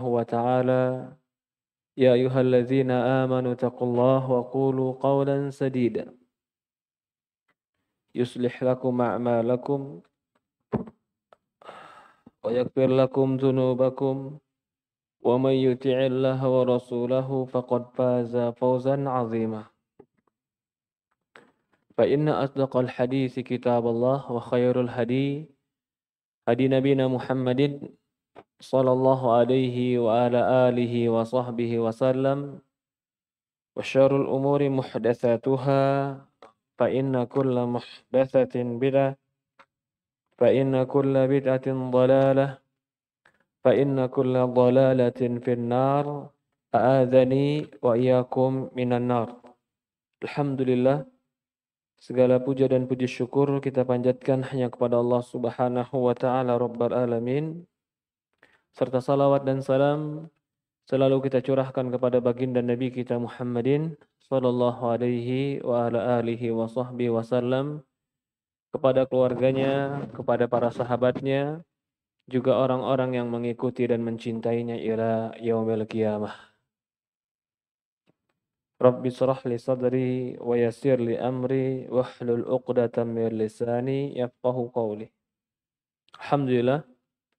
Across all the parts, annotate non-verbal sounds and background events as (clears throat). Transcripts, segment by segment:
وتعالى يا أيها الذين آمنوا اتقوا الله وقولوا قولا سديدا يصلح لكم أعمالكم ويغفر لكم ذنوبكم ومن يطع الله ورسوله فقد فاز فوزا عظيما فإن أصدق الحديث كتاب الله وخير الهدي هدي نبينا محمد sallallahu alaihi wa ala alihi wa sahbihi wa sallam wa syarul umuri muhdatsatuha fa inna kulla muhdatsatin bid'ah fa inna kulla bid'atin dhalalah fa inna kulla dhalalatin fin nar a'adzani wa iyyakum minan nar alhamdulillah Segala puja dan puji syukur kita panjatkan hanya kepada Allah Subhanahu wa taala Rabbal alamin serta salawat dan salam selalu kita curahkan kepada baginda Nabi kita Muhammadin sallallahu alaihi wa ala alihi wa sahbihi sallam kepada keluarganya, kepada para sahabatnya, juga orang-orang yang mengikuti dan mencintainya ila yaumil qiyamah. Rabbi surah li sadri wa yasir li amri hlul uqdatan min lisani yafqahu qawli. Alhamdulillah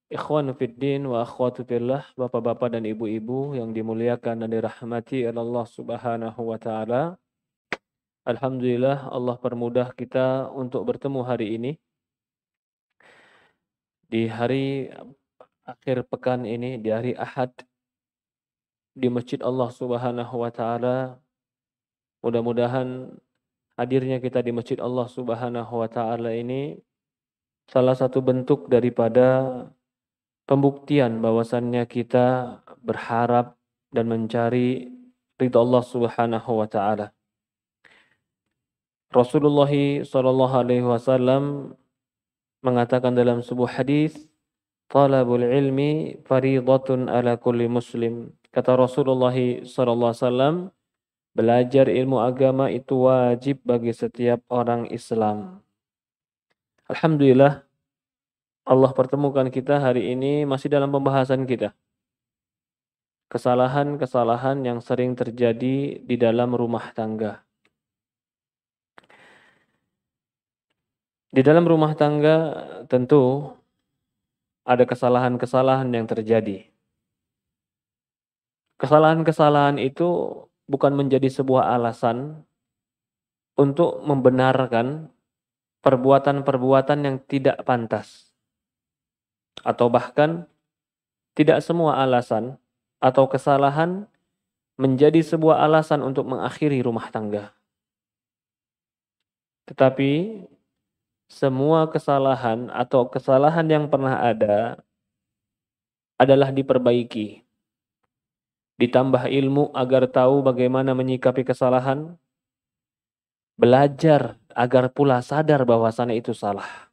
Ikhwan fiddin wa akhwatu fillah, bapak-bapak dan ibu-ibu yang dimuliakan dan dirahmati oleh Allah Subhanahu wa taala. Alhamdulillah Allah permudah kita untuk bertemu hari ini. Di hari akhir pekan ini, di hari Ahad di Masjid Allah Subhanahu wa taala. Mudah-mudahan hadirnya kita di Masjid Allah Subhanahu wa taala ini salah satu bentuk daripada pembuktian bahwasannya kita berharap dan mencari ridha Allah Subhanahu wa taala. Rasulullah sallallahu alaihi wasallam mengatakan dalam sebuah hadis, "Talabul ilmi fariidhatun ala kulli muslim." Kata Rasulullah sallallahu alaihi wasallam, belajar ilmu agama itu wajib bagi setiap orang Islam. Alhamdulillah Allah pertemukan kita hari ini masih dalam pembahasan kita. Kesalahan-kesalahan yang sering terjadi di dalam rumah tangga. Di dalam rumah tangga tentu ada kesalahan-kesalahan yang terjadi. Kesalahan-kesalahan itu bukan menjadi sebuah alasan untuk membenarkan perbuatan-perbuatan yang tidak pantas atau bahkan tidak semua alasan atau kesalahan menjadi sebuah alasan untuk mengakhiri rumah tangga. Tetapi semua kesalahan atau kesalahan yang pernah ada adalah diperbaiki. Ditambah ilmu agar tahu bagaimana menyikapi kesalahan. Belajar agar pula sadar bahwasannya itu salah.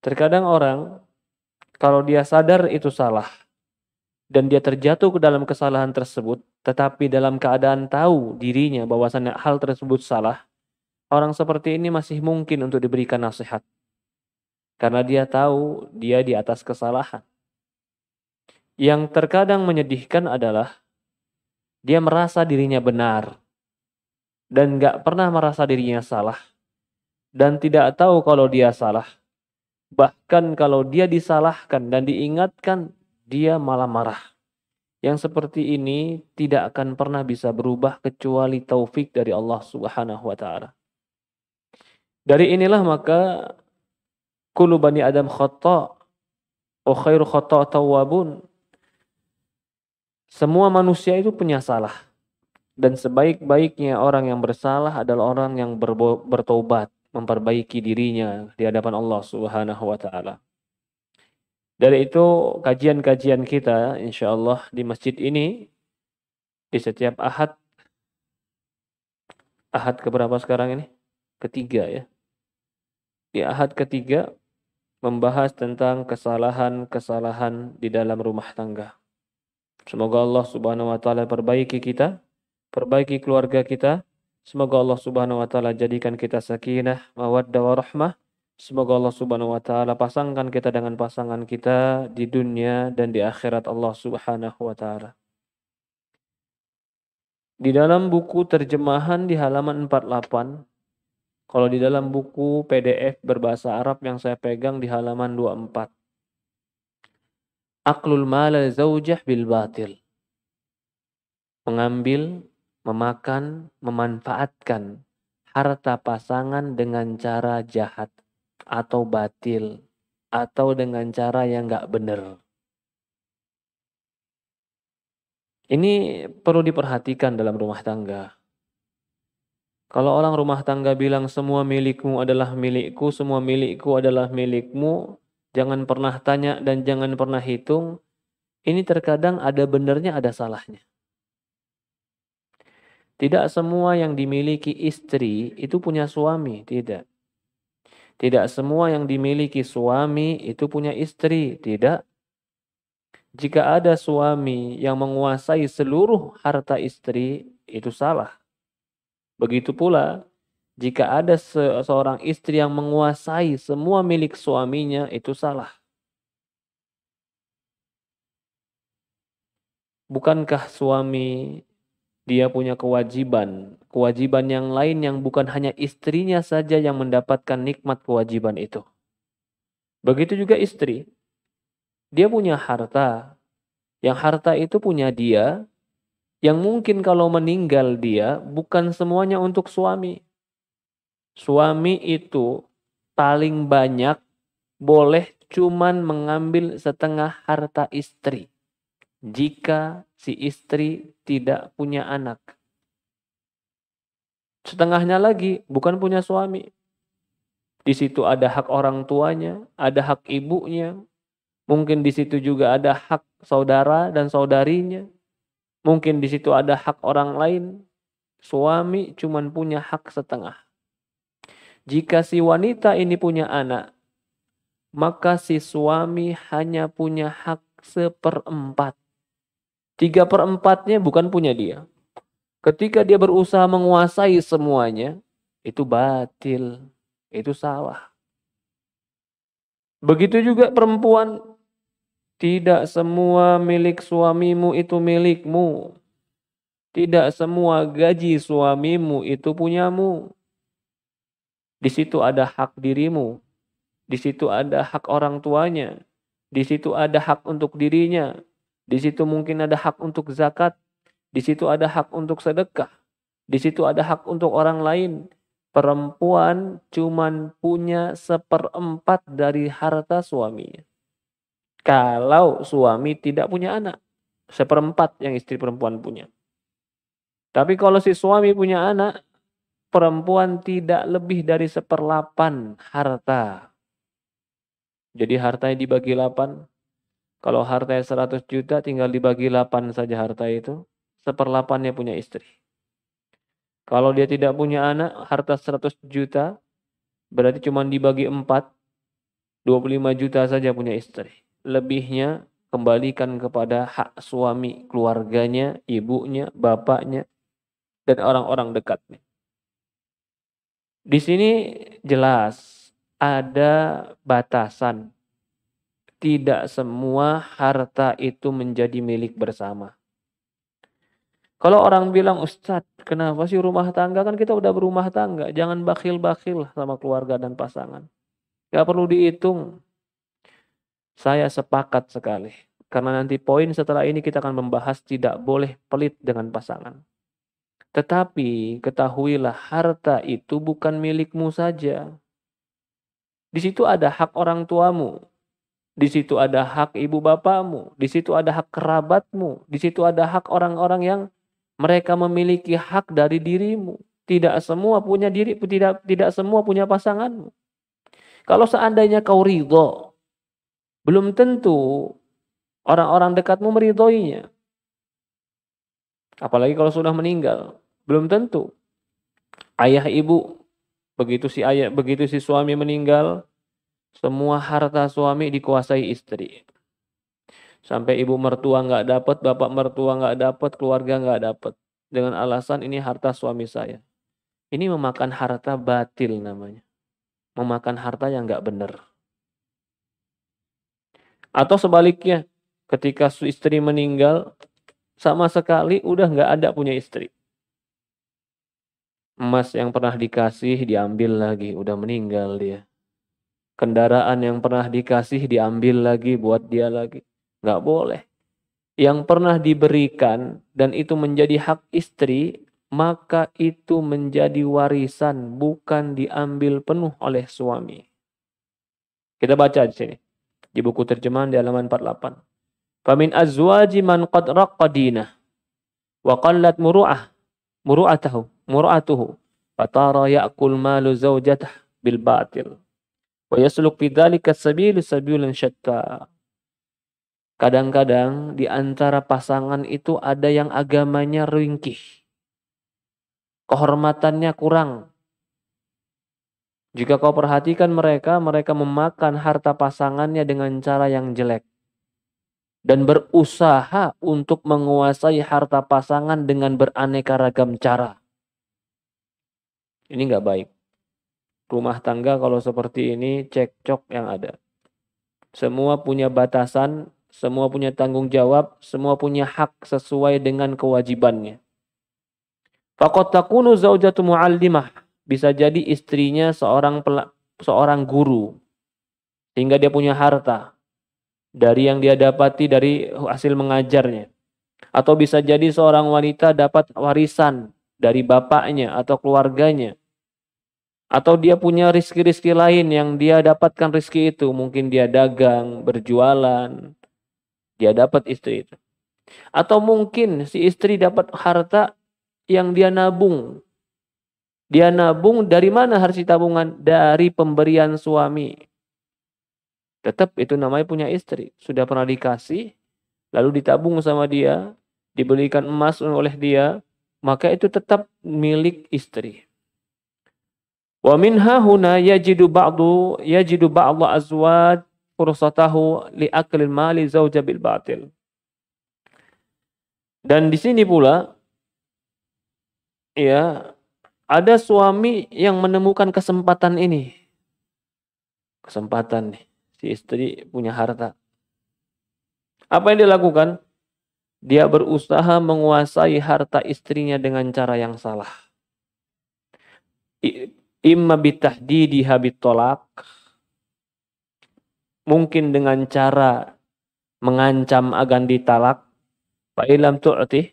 Terkadang orang kalau dia sadar itu salah dan dia terjatuh ke dalam kesalahan tersebut, tetapi dalam keadaan tahu dirinya bahwasannya hal tersebut salah, orang seperti ini masih mungkin untuk diberikan nasihat. Karena dia tahu dia di atas kesalahan. Yang terkadang menyedihkan adalah dia merasa dirinya benar dan gak pernah merasa dirinya salah dan tidak tahu kalau dia salah Bahkan kalau dia disalahkan dan diingatkan, dia malah marah. Yang seperti ini tidak akan pernah bisa berubah kecuali taufik dari Allah Subhanahu wa taala. Dari inilah maka kullu bani Adam khata wa khairu khata tawwabun. Semua manusia itu punya salah dan sebaik-baiknya orang yang bersalah adalah orang yang bertobat memperbaiki dirinya di hadapan Allah Subhanahu wa taala. Dari itu kajian-kajian kita insyaallah di masjid ini di setiap Ahad Ahad keberapa sekarang ini? Ketiga ya. Di Ahad ketiga membahas tentang kesalahan-kesalahan di dalam rumah tangga. Semoga Allah Subhanahu wa taala perbaiki kita, perbaiki keluarga kita, Semoga Allah Subhanahu wa taala jadikan kita sakinah, mawaddah warahmah. Semoga Allah Subhanahu wa taala pasangkan kita dengan pasangan kita di dunia dan di akhirat Allah Subhanahu wa taala. Di dalam buku terjemahan di halaman 48, kalau di dalam buku PDF berbahasa Arab yang saya pegang di halaman 24. Aklul malal zaujah bil batil. Mengambil memakan, memanfaatkan harta pasangan dengan cara jahat atau batil atau dengan cara yang nggak benar. Ini perlu diperhatikan dalam rumah tangga. Kalau orang rumah tangga bilang semua milikmu adalah milikku, semua milikku adalah milikmu, jangan pernah tanya dan jangan pernah hitung, ini terkadang ada benarnya ada salahnya. Tidak semua yang dimiliki istri itu punya suami, tidak. Tidak semua yang dimiliki suami itu punya istri, tidak. Jika ada suami yang menguasai seluruh harta istri, itu salah. Begitu pula, jika ada seorang istri yang menguasai semua milik suaminya, itu salah. Bukankah suami dia punya kewajiban, kewajiban yang lain yang bukan hanya istrinya saja yang mendapatkan nikmat kewajiban itu. Begitu juga istri, dia punya harta, yang harta itu punya dia, yang mungkin kalau meninggal dia bukan semuanya untuk suami. Suami itu paling banyak boleh cuman mengambil setengah harta istri jika si istri tidak punya anak. Setengahnya lagi bukan punya suami. Di situ ada hak orang tuanya, ada hak ibunya, mungkin di situ juga ada hak saudara dan saudarinya. Mungkin di situ ada hak orang lain. Suami cuma punya hak setengah. Jika si wanita ini punya anak, maka si suami hanya punya hak seperempat Tiga perempatnya bukan punya dia. Ketika dia berusaha menguasai semuanya, itu batil, itu salah. Begitu juga perempuan, tidak semua milik suamimu itu milikmu. Tidak semua gaji suamimu itu punyamu. Di situ ada hak dirimu, di situ ada hak orang tuanya, di situ ada hak untuk dirinya, di situ mungkin ada hak untuk zakat, di situ ada hak untuk sedekah, di situ ada hak untuk orang lain. Perempuan cuman punya seperempat dari harta suaminya. Kalau suami tidak punya anak, seperempat yang istri perempuan punya. Tapi kalau si suami punya anak, perempuan tidak lebih dari seperlapan harta. Jadi hartanya dibagi 8, kalau harta 100 juta tinggal dibagi 8 saja harta itu, seperlapannya punya istri. Kalau dia tidak punya anak, harta 100 juta berarti cuma dibagi 4, 25 juta saja punya istri. Lebihnya kembalikan kepada hak suami, keluarganya, ibunya, bapaknya, dan orang-orang dekatnya. Di sini jelas ada batasan tidak semua harta itu menjadi milik bersama. Kalau orang bilang, Ustadz, kenapa sih rumah tangga? Kan kita udah berumah tangga. Jangan bakhil-bakhil sama keluarga dan pasangan. Gak perlu dihitung. Saya sepakat sekali. Karena nanti poin setelah ini kita akan membahas tidak boleh pelit dengan pasangan. Tetapi ketahuilah harta itu bukan milikmu saja. Di situ ada hak orang tuamu, di situ ada hak ibu bapamu, di situ ada hak kerabatmu, di situ ada hak orang-orang yang mereka memiliki hak dari dirimu. Tidak semua punya diri, tidak tidak semua punya pasanganmu. Kalau seandainya kau ridho, belum tentu orang-orang dekatmu meridhoinya. Apalagi kalau sudah meninggal, belum tentu. Ayah ibu, begitu si ayah, begitu si suami meninggal, semua harta suami dikuasai istri. Sampai ibu mertua nggak dapat, bapak mertua nggak dapat, keluarga nggak dapat. Dengan alasan ini harta suami saya. Ini memakan harta batil namanya. Memakan harta yang nggak benar. Atau sebaliknya, ketika istri meninggal, sama sekali udah nggak ada punya istri. Emas yang pernah dikasih diambil lagi, udah meninggal dia. Kendaraan yang pernah dikasih diambil lagi buat dia lagi. Nggak boleh. Yang pernah diberikan dan itu menjadi hak istri, maka itu menjadi warisan bukan diambil penuh oleh suami. Kita baca di sini. Di buku terjemahan di halaman 48. Famin azwaji man qad raqqadinah wa qallat muru'ah muru'atahu muru'atuhu fatara ya'kul malu zawjatah bil batil Wa yasluk fi dzalika sabil syatta. Kadang-kadang di antara pasangan itu ada yang agamanya ringkih. Kehormatannya kurang. Jika kau perhatikan mereka, mereka memakan harta pasangannya dengan cara yang jelek. Dan berusaha untuk menguasai harta pasangan dengan beraneka ragam cara. Ini nggak baik rumah tangga kalau seperti ini cekcok yang ada. Semua punya batasan, semua punya tanggung jawab, semua punya hak sesuai dengan kewajibannya. Fakot takunu zaujatu muallimah. Bisa jadi istrinya seorang seorang guru. Sehingga dia punya harta dari yang dia dapati dari hasil mengajarnya. Atau bisa jadi seorang wanita dapat warisan dari bapaknya atau keluarganya atau dia punya rizki-rizki lain yang dia dapatkan rizki itu mungkin dia dagang berjualan dia dapat istri itu atau mungkin si istri dapat harta yang dia nabung dia nabung dari mana harus tabungan dari pemberian suami tetap itu namanya punya istri sudah pernah dikasih lalu ditabung sama dia dibelikan emas oleh dia maka itu tetap milik istri Wa min hahuna yajidu ba'du yajidu ba'du azwaj fursatahu li akli mali zauja bil batil. Dan di sini pula ya ada suami yang menemukan kesempatan ini. Kesempatan nih, si istri punya harta. Apa yang dilakukan? Dia berusaha menguasai harta istrinya dengan cara yang salah imma di habit tolak mungkin dengan cara mengancam agan ditalak fa ilam tu'ti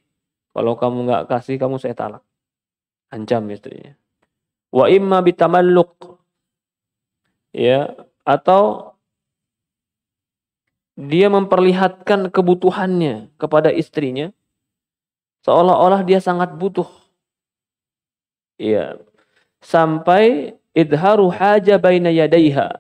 kalau kamu nggak kasih kamu saya talak ancam istrinya wa imma bitamalluk ya atau dia memperlihatkan kebutuhannya kepada istrinya seolah-olah dia sangat butuh ya sampai idharu haja baina yadaiha.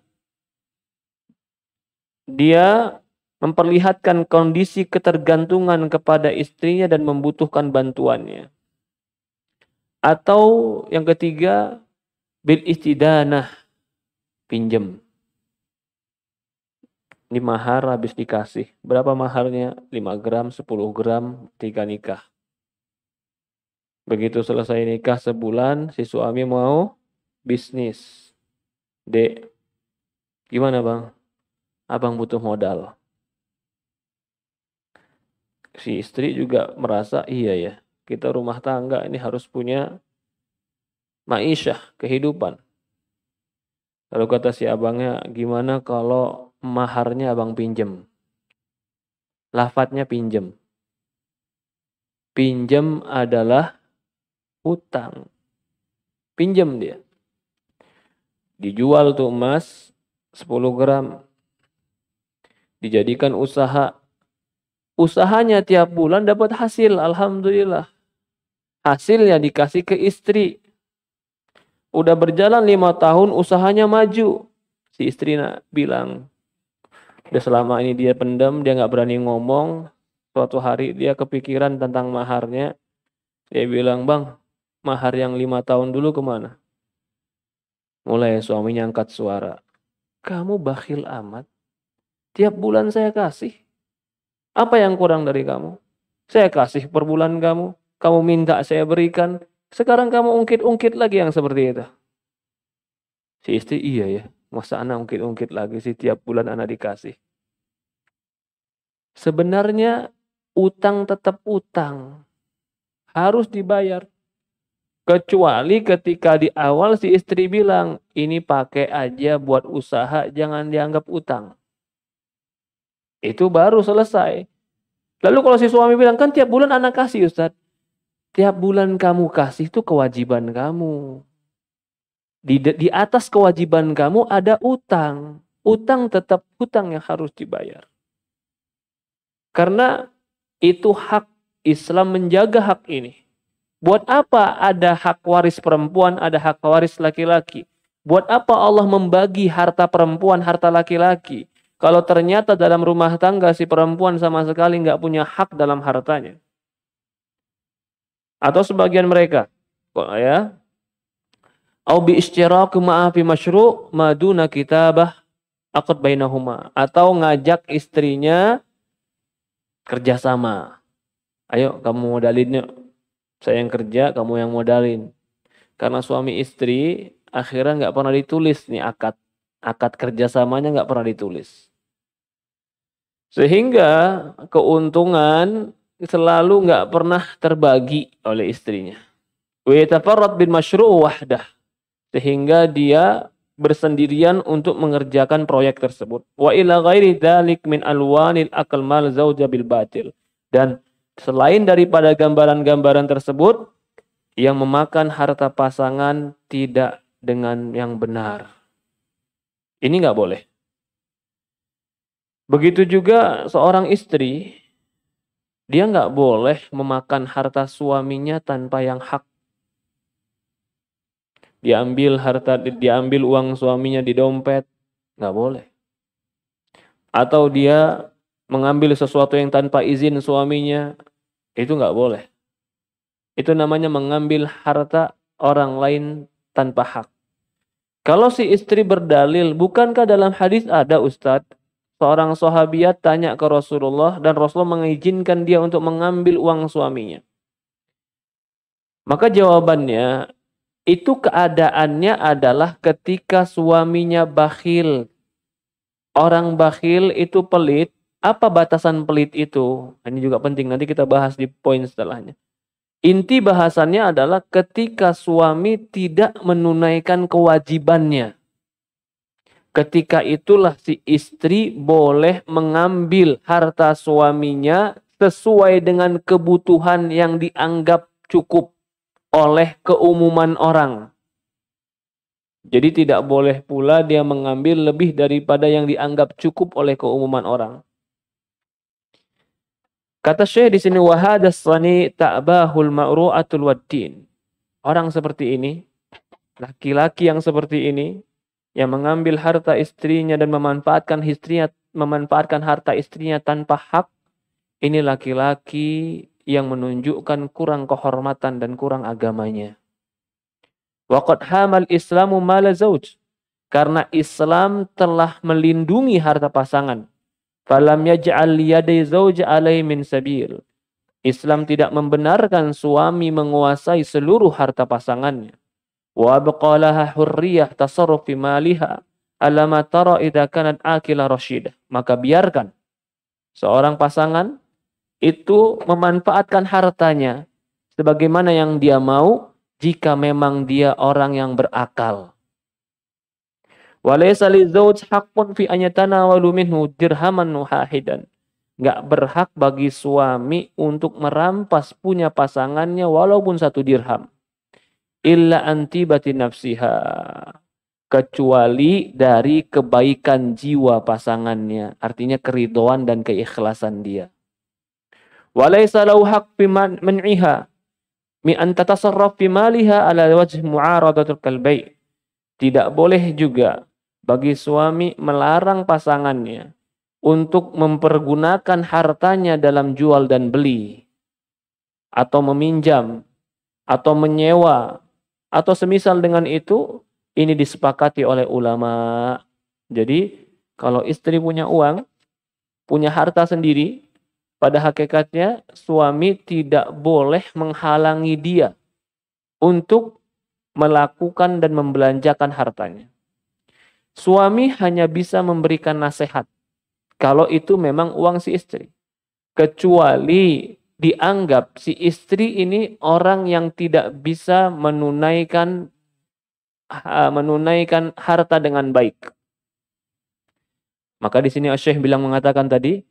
Dia memperlihatkan kondisi ketergantungan kepada istrinya dan membutuhkan bantuannya. Atau yang ketiga, bil istidanah, pinjem. Ini mahar habis dikasih. Berapa maharnya? 5 gram, 10 gram, tiga nikah. Begitu selesai nikah sebulan, si suami mau bisnis. Dek, gimana bang? Abang butuh modal. Si istri juga merasa, iya ya, kita rumah tangga ini harus punya ma'isyah, kehidupan. Lalu kata si abangnya, gimana kalau maharnya abang pinjem? Lafatnya pinjem. Pinjem adalah utang. Pinjam dia. Dijual tuh emas 10 gram. Dijadikan usaha. Usahanya tiap bulan dapat hasil. Alhamdulillah. Hasilnya dikasih ke istri. Udah berjalan lima tahun usahanya maju. Si istri bilang. Udah selama ini dia pendam, dia nggak berani ngomong. Suatu hari dia kepikiran tentang maharnya. Dia bilang, bang, mahar yang lima tahun dulu kemana? Mulai suaminya angkat suara. Kamu bakhil amat. Tiap bulan saya kasih. Apa yang kurang dari kamu? Saya kasih per bulan kamu. Kamu minta saya berikan. Sekarang kamu ungkit-ungkit lagi yang seperti itu. Si istri iya ya. Masa anak ungkit-ungkit lagi sih tiap bulan anak dikasih. Sebenarnya utang tetap utang. Harus dibayar. Kecuali ketika di awal si istri bilang, ini pakai aja buat usaha, jangan dianggap utang. Itu baru selesai. Lalu kalau si suami bilang, kan tiap bulan anak kasih Ustaz. Tiap bulan kamu kasih itu kewajiban kamu. Di, di atas kewajiban kamu ada utang. Utang tetap utang yang harus dibayar. Karena itu hak Islam menjaga hak ini Buat apa ada hak waris perempuan, ada hak waris laki-laki? Buat apa Allah membagi harta perempuan, harta laki-laki? Kalau ternyata dalam rumah tangga si perempuan sama sekali nggak punya hak dalam hartanya. Atau sebagian mereka, ya, au bi istiraq ma'afi masyru' maduna kitabah akut bainahuma atau ngajak istrinya kerjasama. Ayo kamu modalin saya yang kerja, kamu yang modalin. Karena suami istri akhirnya nggak pernah ditulis nih akad akad kerjasamanya nggak pernah ditulis. Sehingga keuntungan selalu nggak pernah terbagi oleh istrinya. Wetafarat bin Mashru wahdah. Sehingga dia bersendirian untuk mengerjakan proyek tersebut. Wa ila ghairi min alwanil akal mal zauja batil. Dan Selain daripada gambaran-gambaran tersebut, yang memakan harta pasangan tidak dengan yang benar. Ini nggak boleh. Begitu juga seorang istri, dia nggak boleh memakan harta suaminya tanpa yang hak. Diambil harta, diambil uang suaminya di dompet, nggak boleh. Atau dia mengambil sesuatu yang tanpa izin suaminya, itu nggak boleh. Itu namanya mengambil harta orang lain tanpa hak. Kalau si istri berdalil, bukankah dalam hadis ada Ustadz? Seorang sahabiat tanya ke Rasulullah dan Rasulullah mengizinkan dia untuk mengambil uang suaminya. Maka jawabannya, itu keadaannya adalah ketika suaminya bakhil. Orang bakhil itu pelit apa batasan pelit itu? Nah, ini juga penting, nanti kita bahas di poin setelahnya. Inti bahasannya adalah ketika suami tidak menunaikan kewajibannya. Ketika itulah si istri boleh mengambil harta suaminya sesuai dengan kebutuhan yang dianggap cukup oleh keumuman orang. Jadi tidak boleh pula dia mengambil lebih daripada yang dianggap cukup oleh keumuman orang. Kata Syekh di sini wahadas sani ta'bahul ma'ru'atul waddin. Orang seperti ini, laki-laki yang seperti ini yang mengambil harta istrinya dan memanfaatkan istrinya memanfaatkan harta istrinya tanpa hak, ini laki-laki yang menunjukkan kurang kehormatan dan kurang agamanya. Waqad hamal Islamu mala zauj. Karena Islam telah melindungi harta pasangan Falam yaj'al yadai zauj alai min sabil. Islam tidak membenarkan suami menguasai seluruh harta pasangannya. Wa abqalaha hurriyah tasarruf fi maliha alama tara idza kanat akila rasyidah. Maka biarkan seorang pasangan itu memanfaatkan hartanya sebagaimana yang dia mau jika memang dia orang yang berakal. Walaysa lizauj haqqun fi anyatana walu minhu dirhaman wahidan. Enggak berhak bagi suami untuk merampas punya pasangannya walaupun satu dirham. Illa anti batin nafsiha. Kecuali dari kebaikan jiwa pasangannya. Artinya keridoan dan keikhlasan dia. Walaysa lau haq fi men'iha. Mi antatasarraf maliha ala wajh mu'aradatul kalbai. Tidak boleh juga bagi suami melarang pasangannya untuk mempergunakan hartanya dalam jual dan beli atau meminjam atau menyewa atau semisal dengan itu ini disepakati oleh ulama. Jadi kalau istri punya uang, punya harta sendiri, pada hakikatnya suami tidak boleh menghalangi dia untuk melakukan dan membelanjakan hartanya. Suami hanya bisa memberikan nasihat kalau itu memang uang si istri. Kecuali dianggap si istri ini orang yang tidak bisa menunaikan menunaikan harta dengan baik. Maka di sini Syekh bilang mengatakan tadi,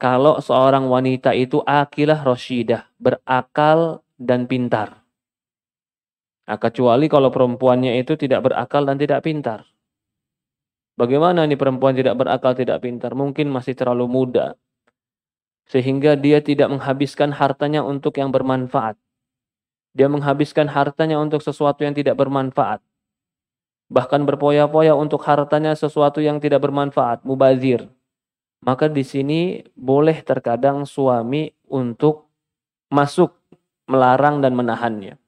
kalau seorang wanita itu akilah rosyidah, berakal dan pintar. Nah, kecuali kalau perempuannya itu tidak berakal dan tidak pintar. Bagaimana ini perempuan tidak berakal, tidak pintar? Mungkin masih terlalu muda. Sehingga dia tidak menghabiskan hartanya untuk yang bermanfaat. Dia menghabiskan hartanya untuk sesuatu yang tidak bermanfaat. Bahkan berpoya-poya untuk hartanya sesuatu yang tidak bermanfaat, mubazir. Maka di sini boleh terkadang suami untuk masuk melarang dan menahannya.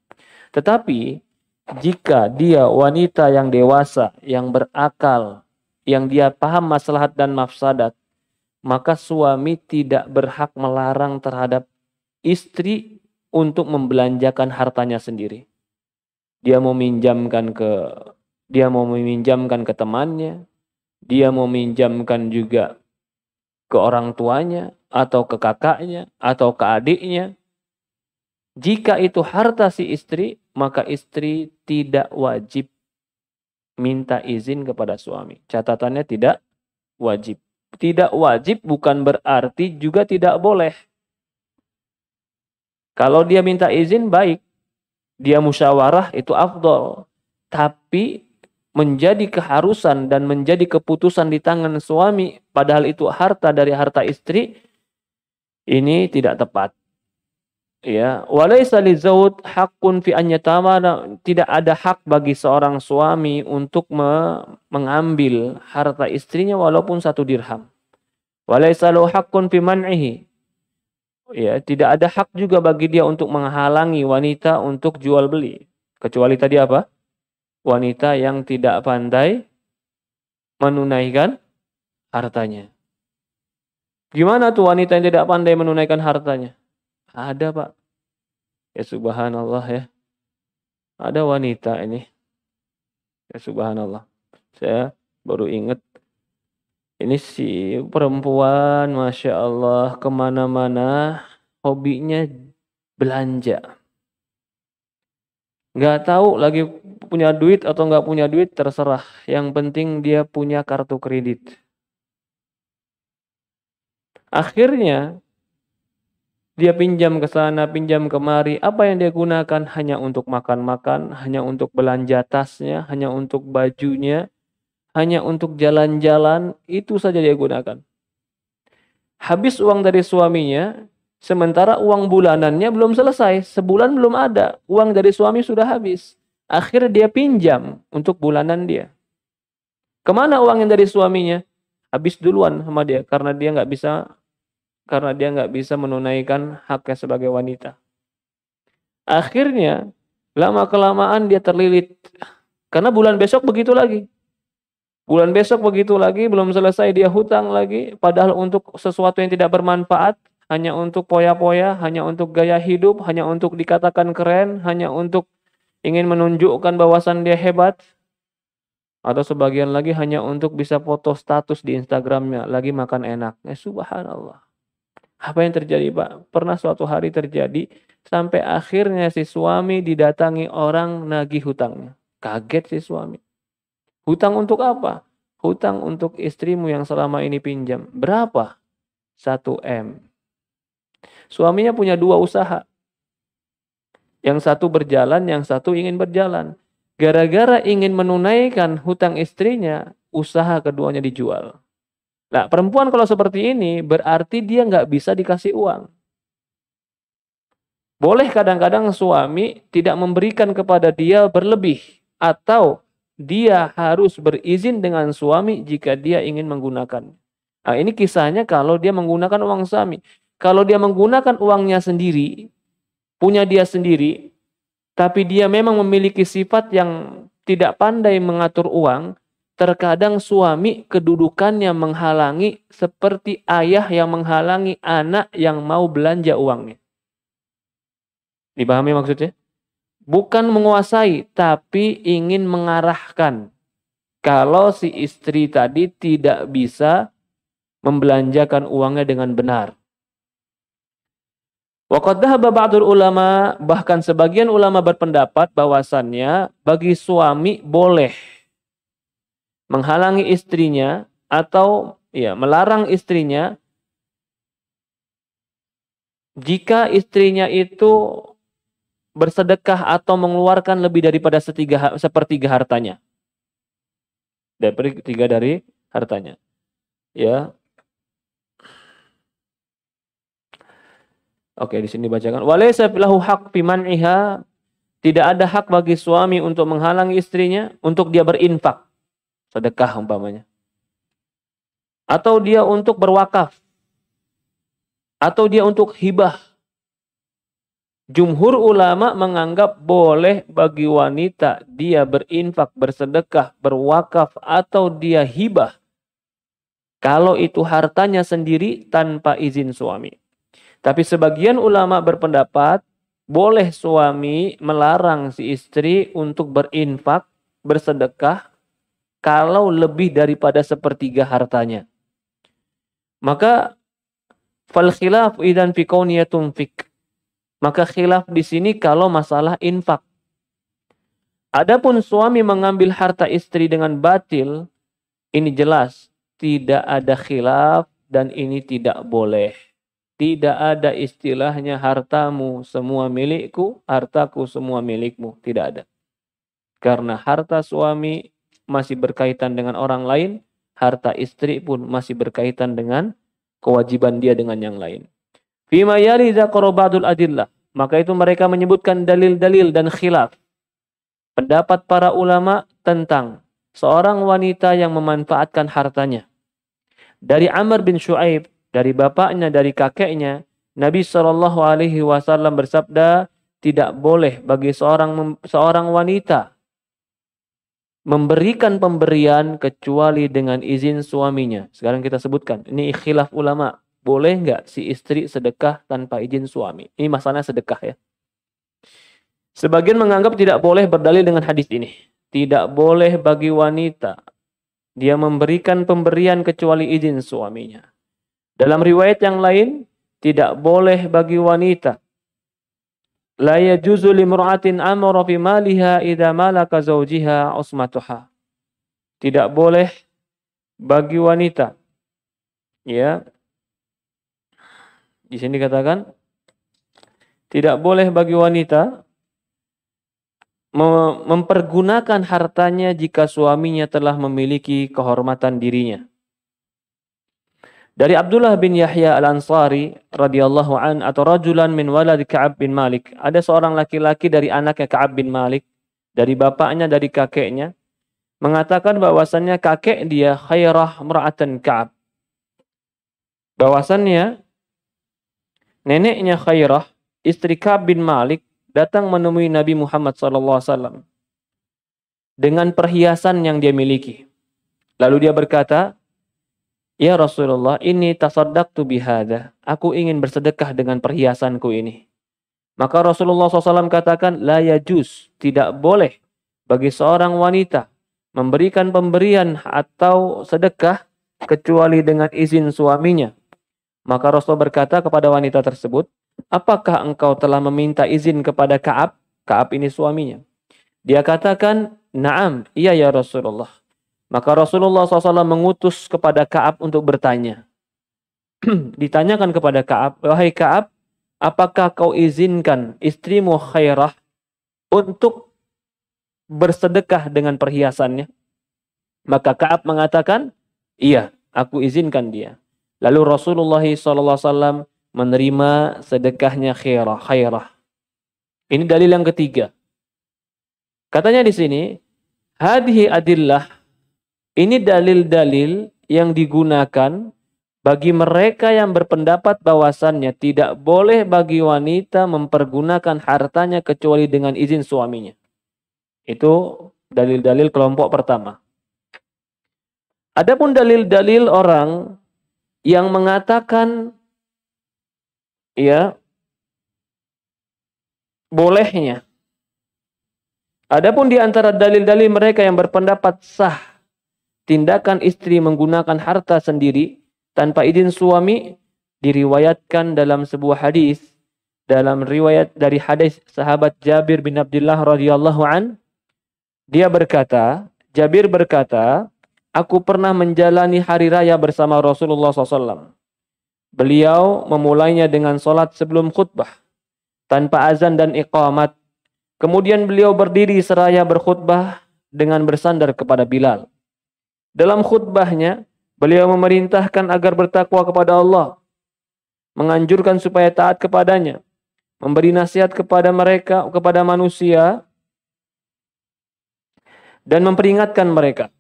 Tetapi jika dia wanita yang dewasa, yang berakal, yang dia paham maslahat dan mafsadat, maka suami tidak berhak melarang terhadap istri untuk membelanjakan hartanya sendiri. Dia mau minjamkan ke dia mau meminjamkan ke temannya, dia mau minjamkan juga ke orang tuanya atau ke kakaknya atau ke adiknya. Jika itu harta si istri, maka istri tidak wajib minta izin kepada suami. Catatannya tidak wajib. Tidak wajib bukan berarti juga tidak boleh. Kalau dia minta izin baik, dia musyawarah itu afdol. Tapi menjadi keharusan dan menjadi keputusan di tangan suami, padahal itu harta dari harta istri, ini tidak tepat ya walaisa lizaud hakun fi an tidak ada hak bagi seorang suami untuk me mengambil harta istrinya walaupun satu dirham walaisa lahu hakun fi man'ihi ya tidak ada hak juga bagi dia untuk menghalangi wanita untuk jual beli kecuali tadi apa wanita yang tidak pandai menunaikan hartanya gimana tuh wanita yang tidak pandai menunaikan hartanya ada pak. Ya subhanallah ya. Ada wanita ini. Ya subhanallah. Saya baru ingat. Ini si perempuan Masya Allah kemana-mana hobinya belanja. Gak tahu lagi punya duit atau gak punya duit terserah. Yang penting dia punya kartu kredit. Akhirnya dia pinjam ke sana, pinjam kemari. Apa yang dia gunakan hanya untuk makan-makan, hanya untuk belanja tasnya, hanya untuk bajunya, hanya untuk jalan-jalan. Itu saja dia gunakan. Habis uang dari suaminya, sementara uang bulanannya belum selesai. Sebulan belum ada. Uang dari suami sudah habis. Akhirnya dia pinjam untuk bulanan dia. Kemana uang yang dari suaminya? Habis duluan sama dia karena dia nggak bisa karena dia nggak bisa menunaikan haknya sebagai wanita. Akhirnya lama kelamaan dia terlilit karena bulan besok begitu lagi. Bulan besok begitu lagi, belum selesai dia hutang lagi. Padahal untuk sesuatu yang tidak bermanfaat, hanya untuk poya-poya, hanya untuk gaya hidup, hanya untuk dikatakan keren, hanya untuk ingin menunjukkan bahwasan dia hebat. Atau sebagian lagi hanya untuk bisa foto status di Instagramnya, lagi makan enak. Eh, subhanallah. Apa yang terjadi Pak? Pernah suatu hari terjadi sampai akhirnya si suami didatangi orang nagih hutangnya. Kaget si suami. Hutang untuk apa? Hutang untuk istrimu yang selama ini pinjam. Berapa? 1M. Suaminya punya dua usaha. Yang satu berjalan, yang satu ingin berjalan. Gara-gara ingin menunaikan hutang istrinya, usaha keduanya dijual. Nah, perempuan kalau seperti ini berarti dia nggak bisa dikasih uang. Boleh kadang-kadang suami tidak memberikan kepada dia berlebih atau dia harus berizin dengan suami jika dia ingin menggunakan. Nah, ini kisahnya kalau dia menggunakan uang suami. Kalau dia menggunakan uangnya sendiri, punya dia sendiri, tapi dia memang memiliki sifat yang tidak pandai mengatur uang, Terkadang suami kedudukannya menghalangi seperti ayah yang menghalangi anak yang mau belanja uangnya. Dipahami maksudnya? Bukan menguasai, tapi ingin mengarahkan. Kalau si istri tadi tidak bisa membelanjakan uangnya dengan benar. Waqad babatul ulama bahkan sebagian ulama berpendapat bahwasannya bagi suami boleh menghalangi istrinya atau ya melarang istrinya jika istrinya itu bersedekah atau mengeluarkan lebih daripada setiga sepertiga hartanya dari tiga dari hartanya ya Oke, di sini bacakan. Walaysa lahu haq Tidak ada hak bagi suami untuk menghalangi istrinya untuk dia berinfak sedekah umpamanya. Atau dia untuk berwakaf. Atau dia untuk hibah. Jumhur ulama menganggap boleh bagi wanita dia berinfak, bersedekah, berwakaf atau dia hibah. Kalau itu hartanya sendiri tanpa izin suami. Tapi sebagian ulama berpendapat boleh suami melarang si istri untuk berinfak, bersedekah kalau lebih daripada sepertiga hartanya. Maka fal khilaf idan fi kauniyatun fik. Maka khilaf di sini kalau masalah infak. Adapun suami mengambil harta istri dengan batil, ini jelas tidak ada khilaf dan ini tidak boleh. Tidak ada istilahnya hartamu semua milikku, hartaku semua milikmu. Tidak ada. Karena harta suami masih berkaitan dengan orang lain, harta istri pun masih berkaitan dengan kewajiban dia dengan yang lain. Fima zakorobadul adillah. Maka itu mereka menyebutkan dalil-dalil dan khilaf. Pendapat para ulama tentang seorang wanita yang memanfaatkan hartanya. Dari Amr bin Shu'aib, dari bapaknya, dari kakeknya, Nabi Shallallahu Alaihi Wasallam bersabda, tidak boleh bagi seorang seorang wanita memberikan pemberian kecuali dengan izin suaminya. Sekarang kita sebutkan, ini khilaf ulama. Boleh nggak si istri sedekah tanpa izin suami? Ini masalahnya sedekah ya. Sebagian menganggap tidak boleh berdalil dengan hadis ini. Tidak boleh bagi wanita dia memberikan pemberian kecuali izin suaminya. Dalam riwayat yang lain, tidak boleh bagi wanita La yajuzu maliha idza malaka zawjiha Tidak boleh bagi wanita ya. Di sini dikatakan tidak boleh bagi wanita mempergunakan hartanya jika suaminya telah memiliki kehormatan dirinya. Dari Abdullah bin Yahya Al-Ansari radhiyallahu an atau rajulan min walad Ka'ab bin Malik. Ada seorang laki-laki dari anaknya Ka'ab bin Malik, dari bapaknya, dari kakeknya mengatakan bahwasannya kakek dia Khairah Mra'atan Ka'ab. Bahwasannya neneknya Khairah, istri Ka'ab bin Malik datang menemui Nabi Muhammad SAW dengan perhiasan yang dia miliki. Lalu dia berkata, Ya Rasulullah, ini tu bihada. Aku ingin bersedekah dengan perhiasanku ini. Maka Rasulullah SAW katakan, La yajus, tidak boleh bagi seorang wanita memberikan pemberian atau sedekah kecuali dengan izin suaminya. Maka Rasul berkata kepada wanita tersebut, Apakah engkau telah meminta izin kepada Kaab? Kaab ini suaminya. Dia katakan, Naam, iya ya Rasulullah. Maka Rasulullah SAW mengutus kepada Kaab untuk bertanya. (clears throat) Ditanyakan kepada Kaab, wahai Kaab, apakah kau izinkan istrimu Khairah untuk bersedekah dengan perhiasannya? Maka Kaab mengatakan, iya, aku izinkan dia. Lalu Rasulullah SAW menerima sedekahnya Khairah. Khairah. Ini dalil yang ketiga. Katanya di sini, hadhi adillah ini dalil-dalil yang digunakan bagi mereka yang berpendapat bahwasannya tidak boleh bagi wanita mempergunakan hartanya kecuali dengan izin suaminya. Itu dalil-dalil kelompok pertama. Adapun dalil-dalil orang yang mengatakan ya bolehnya. Adapun di antara dalil-dalil mereka yang berpendapat sah tindakan istri menggunakan harta sendiri tanpa izin suami diriwayatkan dalam sebuah hadis dalam riwayat dari hadis sahabat Jabir bin Abdullah radhiyallahu an dia berkata Jabir berkata aku pernah menjalani hari raya bersama Rasulullah SAW beliau memulainya dengan sholat sebelum khutbah tanpa azan dan iqamat kemudian beliau berdiri seraya berkhutbah dengan bersandar kepada Bilal dalam khutbahnya, beliau memerintahkan agar bertakwa kepada Allah, menganjurkan supaya taat kepadanya, memberi nasihat kepada mereka, kepada manusia, dan memperingatkan mereka.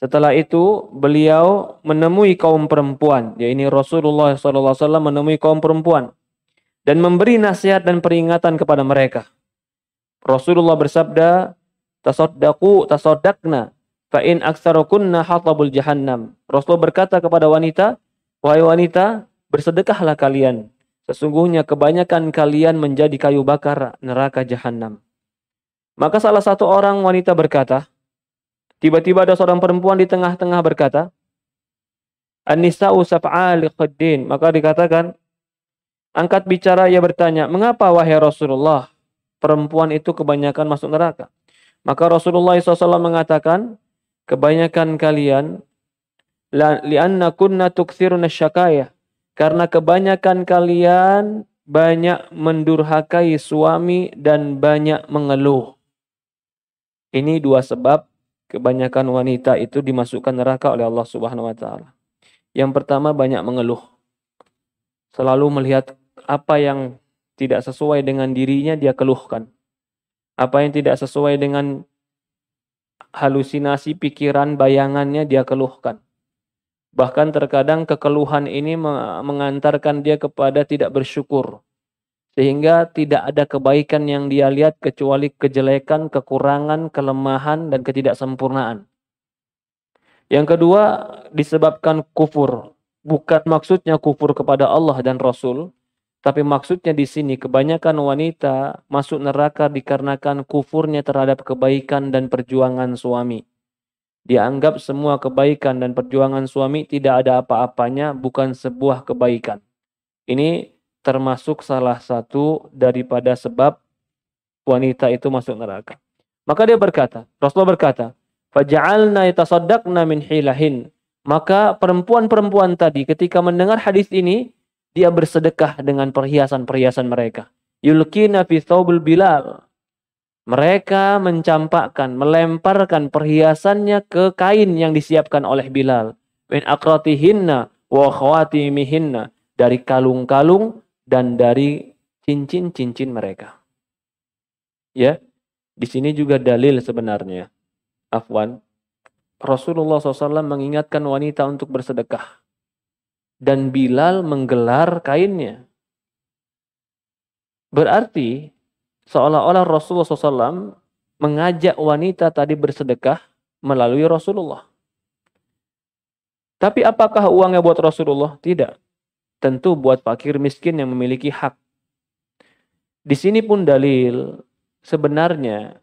Setelah itu beliau menemui kaum perempuan, yaitu Rasulullah SAW menemui kaum perempuan dan memberi nasihat dan peringatan kepada mereka. Rasulullah bersabda, tasodaku tasoddakna, fa in aktsarukunna hatabul jahannam. Rasulullah berkata kepada wanita, wahai wanita, bersedekahlah kalian. Sesungguhnya kebanyakan kalian menjadi kayu bakar neraka jahanam. Maka salah satu orang wanita berkata, tiba-tiba ada seorang perempuan di tengah-tengah berkata, An-nisa'u sab'ali khaddin. Maka dikatakan, angkat bicara ia bertanya, mengapa wahai Rasulullah perempuan itu kebanyakan masuk neraka? Maka Rasulullah SAW mengatakan, kebanyakan kalian li'anna kunna tukthiruna syakaya karena kebanyakan kalian banyak mendurhakai suami dan banyak mengeluh. Ini dua sebab kebanyakan wanita itu dimasukkan neraka oleh Allah Subhanahu wa taala. Yang pertama banyak mengeluh. Selalu melihat apa yang tidak sesuai dengan dirinya dia keluhkan. Apa yang tidak sesuai dengan halusinasi pikiran bayangannya dia keluhkan. Bahkan terkadang kekeluhan ini mengantarkan dia kepada tidak bersyukur. Sehingga tidak ada kebaikan yang dia lihat kecuali kejelekan, kekurangan, kelemahan, dan ketidaksempurnaan. Yang kedua disebabkan kufur. Bukan maksudnya kufur kepada Allah dan Rasul. Tapi maksudnya di sini kebanyakan wanita masuk neraka dikarenakan kufurnya terhadap kebaikan dan perjuangan suami. Dianggap semua kebaikan dan perjuangan suami tidak ada apa-apanya, bukan sebuah kebaikan. Ini termasuk salah satu daripada sebab wanita itu masuk neraka. Maka dia berkata, Rasulullah berkata, "Faj'alna yatasaddaqna min hilahin." Maka perempuan-perempuan tadi ketika mendengar hadis ini, dia bersedekah dengan perhiasan-perhiasan mereka. Yulkina fi thawbul bilal. Mereka mencampakkan, melemparkan perhiasannya ke kain yang disiapkan oleh Bilal. Min akratihinna wa khawatimihinna. Dari kalung-kalung dan dari cincin-cincin mereka. Ya, di sini juga dalil sebenarnya. Afwan, Rasulullah SAW mengingatkan wanita untuk bersedekah dan Bilal menggelar kainnya. Berarti seolah-olah Rasulullah SAW mengajak wanita tadi bersedekah melalui Rasulullah. Tapi apakah uangnya buat Rasulullah? Tidak. Tentu buat fakir miskin yang memiliki hak. Di sini pun dalil sebenarnya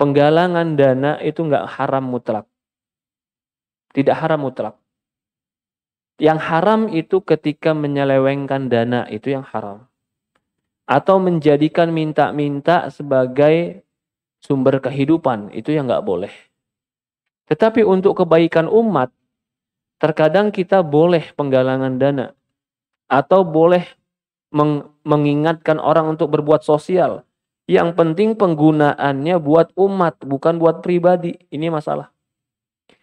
penggalangan dana itu nggak haram mutlak. Tidak haram mutlak. Yang haram itu ketika menyelewengkan dana, itu yang haram. Atau menjadikan minta-minta sebagai sumber kehidupan, itu yang nggak boleh. Tetapi untuk kebaikan umat, terkadang kita boleh penggalangan dana. Atau boleh meng mengingatkan orang untuk berbuat sosial. Yang penting penggunaannya buat umat, bukan buat pribadi. Ini masalah.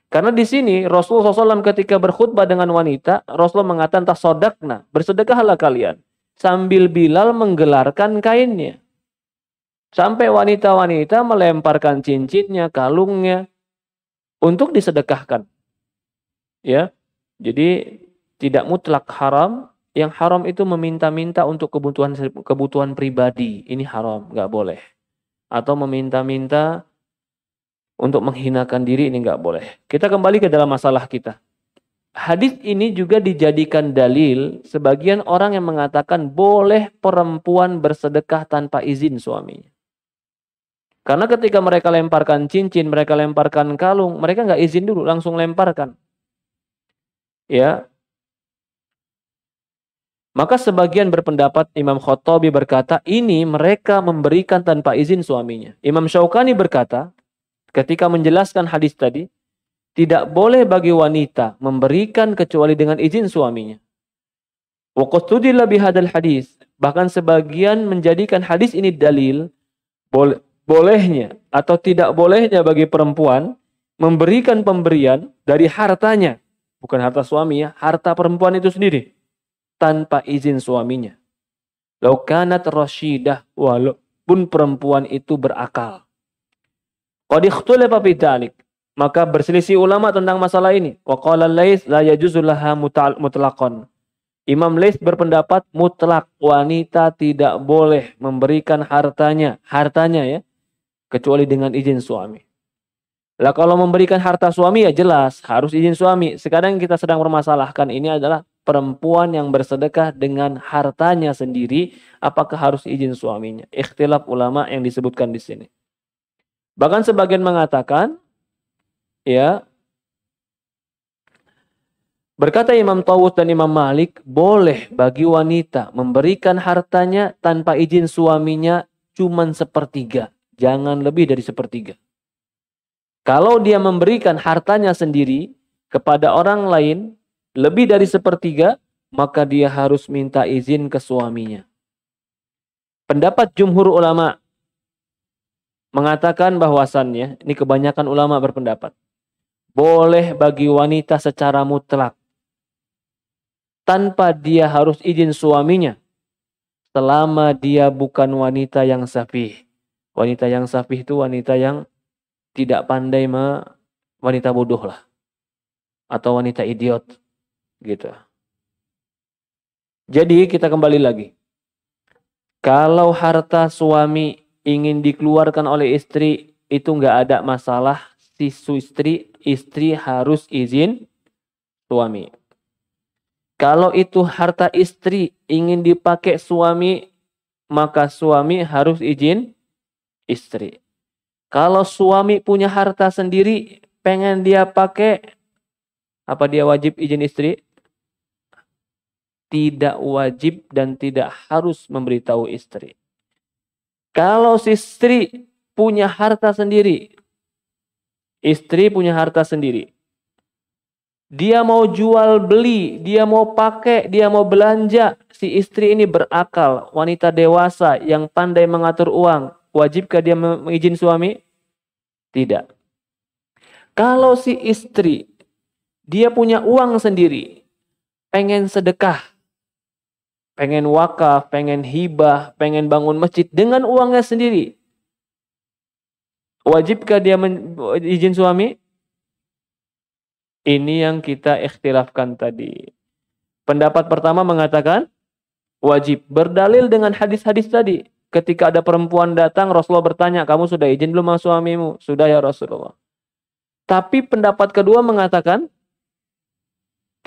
Karena di sini Rasulullah SAW ketika berkhutbah dengan wanita, Rasulullah mengatakan tasodakna, bersedekahlah kalian. Sambil Bilal menggelarkan kainnya. Sampai wanita-wanita melemparkan cincinnya, kalungnya, untuk disedekahkan. Ya, jadi tidak mutlak haram. Yang haram itu meminta-minta untuk kebutuhan kebutuhan pribadi. Ini haram, nggak boleh. Atau meminta-minta untuk menghinakan diri ini nggak boleh. Kita kembali ke dalam masalah kita. Hadis ini juga dijadikan dalil sebagian orang yang mengatakan boleh perempuan bersedekah tanpa izin suaminya. Karena ketika mereka lemparkan cincin, mereka lemparkan kalung, mereka nggak izin dulu, langsung lemparkan. Ya, maka sebagian berpendapat Imam Khattabi berkata, ini mereka memberikan tanpa izin suaminya. Imam Syaukani berkata, ketika menjelaskan hadis tadi, tidak boleh bagi wanita memberikan kecuali dengan izin suaminya. lebih hadal hadis. Bahkan sebagian menjadikan hadis ini dalil bolehnya atau tidak bolehnya bagi perempuan memberikan pemberian dari hartanya. Bukan harta suami ya, harta perempuan itu sendiri. Tanpa izin suaminya. Laukanat rasyidah walaupun perempuan itu berakal. Qad fi dhalik. Maka berselisih ulama tentang masalah ini. Wa qala Lais la yajuzu laha mutlaqan. Imam Lais berpendapat mutlak wanita tidak boleh memberikan hartanya, hartanya ya, kecuali dengan izin suami. Lah kalau memberikan harta suami ya jelas harus izin suami. Sekarang kita sedang permasalahkan ini adalah perempuan yang bersedekah dengan hartanya sendiri apakah harus izin suaminya? Ikhtilaf ulama yang disebutkan di sini. Bahkan sebagian mengatakan ya Berkata Imam Tawus dan Imam Malik, boleh bagi wanita memberikan hartanya tanpa izin suaminya cuman sepertiga. Jangan lebih dari sepertiga. Kalau dia memberikan hartanya sendiri kepada orang lain lebih dari sepertiga, maka dia harus minta izin ke suaminya. Pendapat jumhur ulama mengatakan bahwasannya, ini kebanyakan ulama berpendapat, boleh bagi wanita secara mutlak tanpa dia harus izin suaminya selama dia bukan wanita yang safih. Wanita yang safih itu wanita yang tidak pandai ma wanita bodoh lah atau wanita idiot gitu. Jadi kita kembali lagi. Kalau harta suami ingin dikeluarkan oleh istri itu nggak ada masalah si istri istri harus izin suami. Kalau itu harta istri ingin dipakai suami, maka suami harus izin istri. Kalau suami punya harta sendiri, pengen dia pakai, apa dia wajib izin istri? Tidak wajib dan tidak harus memberitahu istri. Kalau si istri punya harta sendiri, istri punya harta sendiri. Dia mau jual beli, dia mau pakai, dia mau belanja. Si istri ini berakal, wanita dewasa yang pandai mengatur uang. Wajibkah dia mengizin suami? Tidak. Kalau si istri dia punya uang sendiri, pengen sedekah, pengen wakaf, pengen hibah, pengen bangun masjid dengan uangnya sendiri. Wajibkah dia men, izin suami? Ini yang kita ikhtilafkan tadi. Pendapat pertama mengatakan wajib berdalil dengan hadis-hadis tadi. Ketika ada perempuan datang, Rasulullah bertanya, "Kamu sudah izin belum sama suamimu?" "Sudah ya Rasulullah." Tapi pendapat kedua mengatakan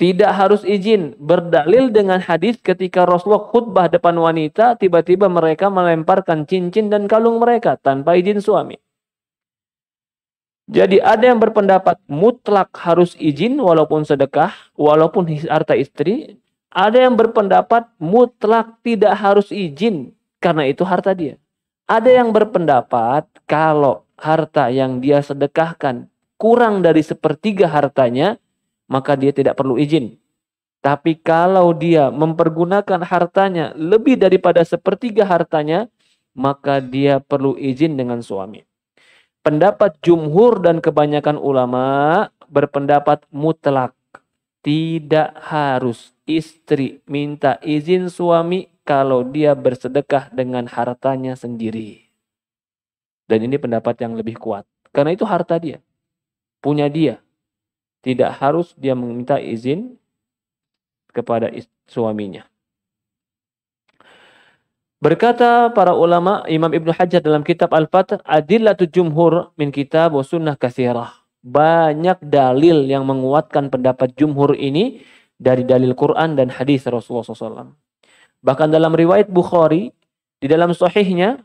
tidak harus izin berdalil dengan hadis ketika Rasulullah khutbah depan wanita tiba-tiba mereka melemparkan cincin dan kalung mereka tanpa izin suami. Jadi ada yang berpendapat mutlak harus izin walaupun sedekah, walaupun harta istri. Ada yang berpendapat mutlak tidak harus izin karena itu harta dia. Ada yang berpendapat kalau harta yang dia sedekahkan kurang dari sepertiga hartanya, maka dia tidak perlu izin. Tapi kalau dia mempergunakan hartanya lebih daripada sepertiga hartanya, maka dia perlu izin dengan suami. Pendapat jumhur dan kebanyakan ulama berpendapat mutlak. Tidak harus istri minta izin suami kalau dia bersedekah dengan hartanya sendiri. Dan ini pendapat yang lebih kuat. Karena itu harta dia. Punya dia. Tidak harus dia meminta izin kepada suaminya. Berkata para ulama Imam Ibnu Hajar dalam kitab Al-Fath, adillatu jumhur min kitab wa sunnah kasirah. Banyak dalil yang menguatkan pendapat jumhur ini dari dalil Quran dan hadis Rasulullah SAW. Bahkan dalam riwayat Bukhari, di dalam sahihnya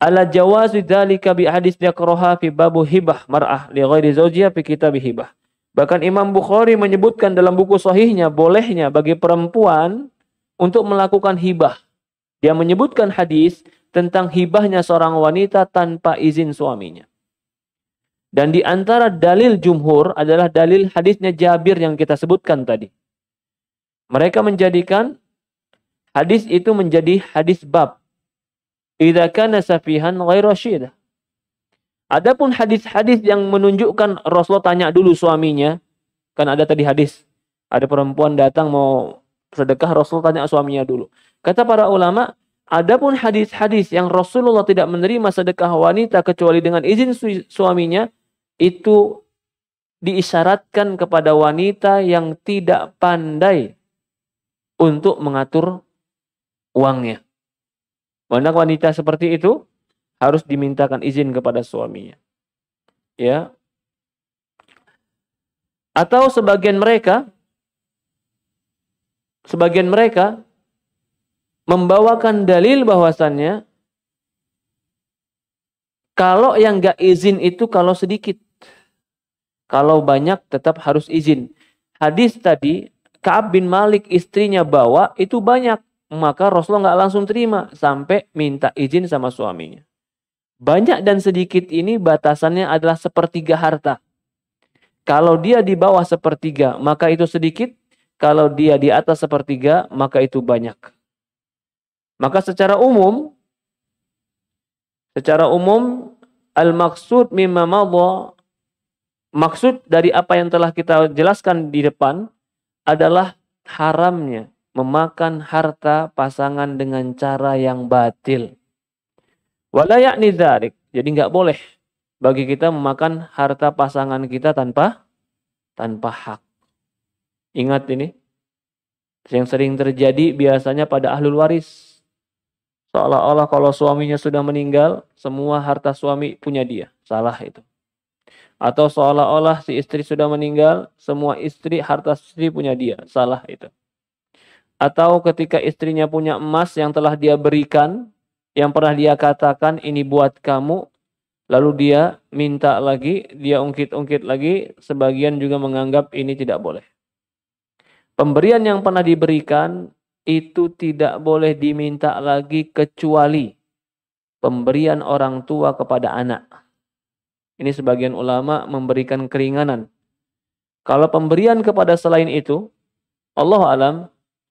ala jawazi dzalika bi hadis yakraha fi babu hibah mar'ah li ghairi zawjiha fi kitab hibah. Bahkan Imam Bukhari menyebutkan dalam buku sahihnya bolehnya bagi perempuan untuk melakukan hibah. Dia menyebutkan hadis tentang hibahnya seorang wanita tanpa izin suaminya. Dan di antara dalil jumhur adalah dalil hadisnya Jabir yang kita sebutkan tadi. Mereka menjadikan hadis itu menjadi hadis bab idza kana safihan ghairu syidah. Adapun hadis-hadis yang menunjukkan Rasulullah tanya dulu suaminya, kan ada tadi hadis, ada perempuan datang mau sedekah Rasul tanya suaminya dulu. Kata para ulama, adapun hadis-hadis yang Rasulullah tidak menerima sedekah wanita kecuali dengan izin su suaminya, itu diisyaratkan kepada wanita yang tidak pandai untuk mengatur uangnya. Hendak wanita seperti itu harus dimintakan izin kepada suaminya. Ya. Atau sebagian mereka sebagian mereka membawakan dalil bahwasannya kalau yang gak izin itu kalau sedikit. Kalau banyak tetap harus izin. Hadis tadi Ka'ab bin Malik istrinya bawa itu banyak maka Rasulullah nggak langsung terima sampai minta izin sama suaminya. Banyak dan sedikit ini batasannya adalah sepertiga harta. Kalau dia di bawah sepertiga, maka itu sedikit. Kalau dia di atas sepertiga, maka itu banyak. Maka secara umum, secara umum, al-maksud mimma madha, maksud dari apa yang telah kita jelaskan di depan adalah haramnya memakan harta pasangan dengan cara yang batil. Walayak nih Jadi nggak boleh bagi kita memakan harta pasangan kita tanpa tanpa hak. Ingat ini. Yang sering terjadi biasanya pada ahlul waris. Seolah-olah kalau suaminya sudah meninggal, semua harta suami punya dia. Salah itu. Atau seolah-olah si istri sudah meninggal, semua istri harta istri punya dia. Salah itu atau ketika istrinya punya emas yang telah dia berikan, yang pernah dia katakan ini buat kamu, lalu dia minta lagi, dia ungkit-ungkit lagi, sebagian juga menganggap ini tidak boleh. Pemberian yang pernah diberikan itu tidak boleh diminta lagi kecuali pemberian orang tua kepada anak. Ini sebagian ulama memberikan keringanan. Kalau pemberian kepada selain itu, Allah alam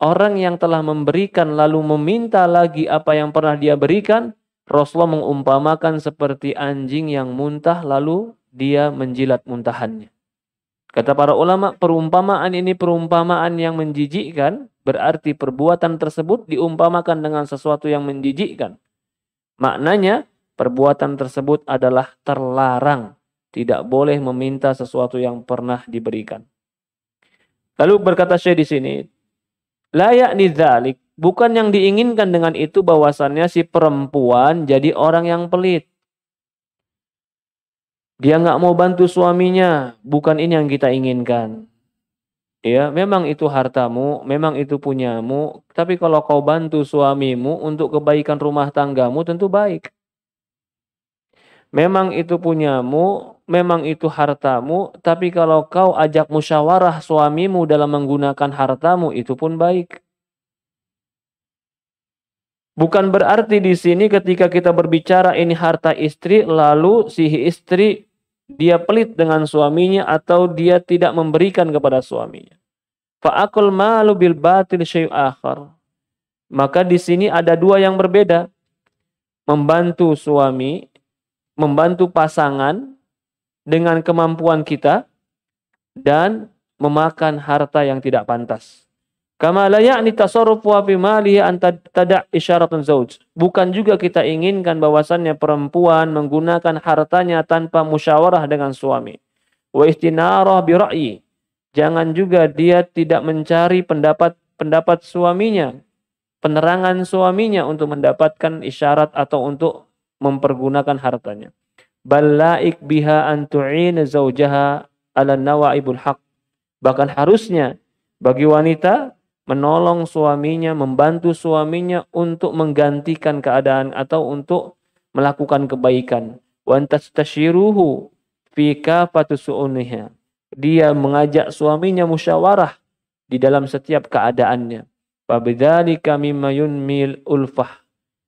Orang yang telah memberikan lalu meminta lagi apa yang pernah dia berikan, Rasulullah mengumpamakan seperti anjing yang muntah lalu dia menjilat muntahannya. Kata para ulama, perumpamaan ini perumpamaan yang menjijikkan, berarti perbuatan tersebut diumpamakan dengan sesuatu yang menjijikkan. Maknanya, perbuatan tersebut adalah terlarang, tidak boleh meminta sesuatu yang pernah diberikan. Lalu berkata Syekh di sini, Layak zalik Bukan yang diinginkan dengan itu bahwasannya si perempuan jadi orang yang pelit. Dia nggak mau bantu suaminya. Bukan ini yang kita inginkan. Ya, memang itu hartamu, memang itu punyamu. Tapi kalau kau bantu suamimu untuk kebaikan rumah tanggamu tentu baik. Memang itu punyamu, memang itu hartamu, tapi kalau kau ajak musyawarah suamimu dalam menggunakan hartamu, itu pun baik. Bukan berarti di sini ketika kita berbicara ini harta istri, lalu si istri dia pelit dengan suaminya atau dia tidak memberikan kepada suaminya. Fa'akul malu bil batil akhar. Maka di sini ada dua yang berbeda. Membantu suami, membantu pasangan dengan kemampuan kita dan memakan harta yang tidak pantas. Kama la tasarruf wa fi malihi an tada' isyaratun zauj. Bukan juga kita inginkan bahwasannya perempuan menggunakan hartanya tanpa musyawarah dengan suami. Wa istinarah bi ra'yi. Jangan juga dia tidak mencari pendapat pendapat suaminya, penerangan suaminya untuk mendapatkan isyarat atau untuk mempergunakan hartanya balaik biha antu'in zaujaha ala nawaibul haq. Bahkan harusnya bagi wanita menolong suaminya, membantu suaminya untuk menggantikan keadaan atau untuk melakukan kebaikan. Wantastasyiruhu fi kafatu su'uniha. Dia mengajak suaminya musyawarah di dalam setiap keadaannya. Fabidzalika mimma yunmil ulfah.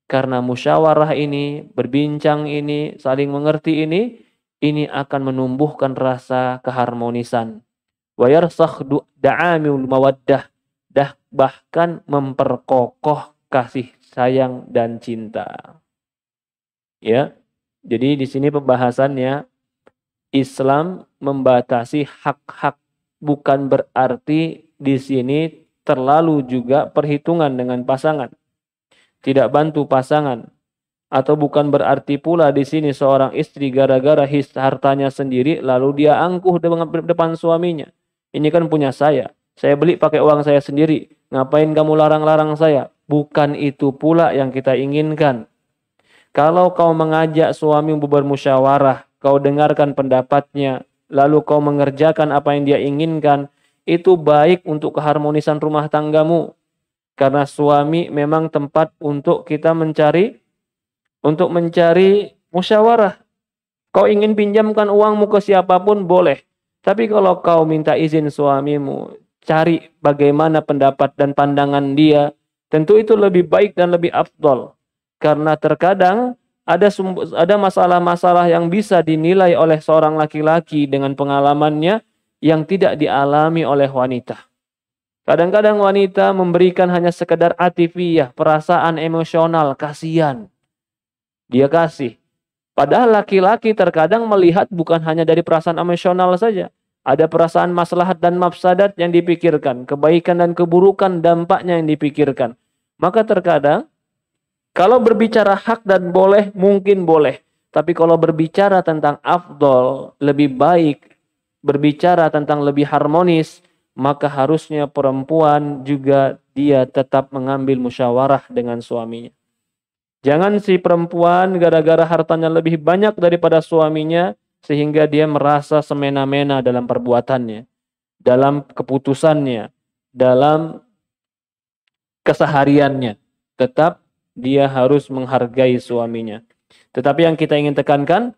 Karena musyawarah ini, berbincang ini, saling mengerti ini, ini akan menumbuhkan rasa keharmonisan. Wayarsakh mawaddah. Dah bahkan memperkokoh kasih sayang dan cinta. Ya. Jadi di sini pembahasannya Islam membatasi hak-hak bukan berarti di sini terlalu juga perhitungan dengan pasangan tidak bantu pasangan. Atau bukan berarti pula di sini seorang istri gara-gara hartanya sendiri lalu dia angkuh dengan depan suaminya. Ini kan punya saya. Saya beli pakai uang saya sendiri. Ngapain kamu larang-larang saya? Bukan itu pula yang kita inginkan. Kalau kau mengajak suami bermusyawarah, kau dengarkan pendapatnya, lalu kau mengerjakan apa yang dia inginkan, itu baik untuk keharmonisan rumah tanggamu, karena suami memang tempat untuk kita mencari untuk mencari musyawarah. Kau ingin pinjamkan uangmu ke siapapun boleh. Tapi kalau kau minta izin suamimu, cari bagaimana pendapat dan pandangan dia, tentu itu lebih baik dan lebih afdol. Karena terkadang ada ada masalah-masalah yang bisa dinilai oleh seorang laki-laki dengan pengalamannya yang tidak dialami oleh wanita. Kadang-kadang wanita memberikan hanya sekedar atifiyah, perasaan emosional, kasihan. Dia kasih. Padahal laki-laki terkadang melihat bukan hanya dari perasaan emosional saja. Ada perasaan maslahat dan mafsadat yang dipikirkan, kebaikan dan keburukan dampaknya yang dipikirkan. Maka terkadang kalau berbicara hak dan boleh mungkin boleh, tapi kalau berbicara tentang afdol, lebih baik, berbicara tentang lebih harmonis, maka harusnya perempuan juga dia tetap mengambil musyawarah dengan suaminya. Jangan si perempuan gara-gara hartanya lebih banyak daripada suaminya sehingga dia merasa semena-mena dalam perbuatannya, dalam keputusannya, dalam kesehariannya. Tetap dia harus menghargai suaminya. Tetapi yang kita ingin tekankan,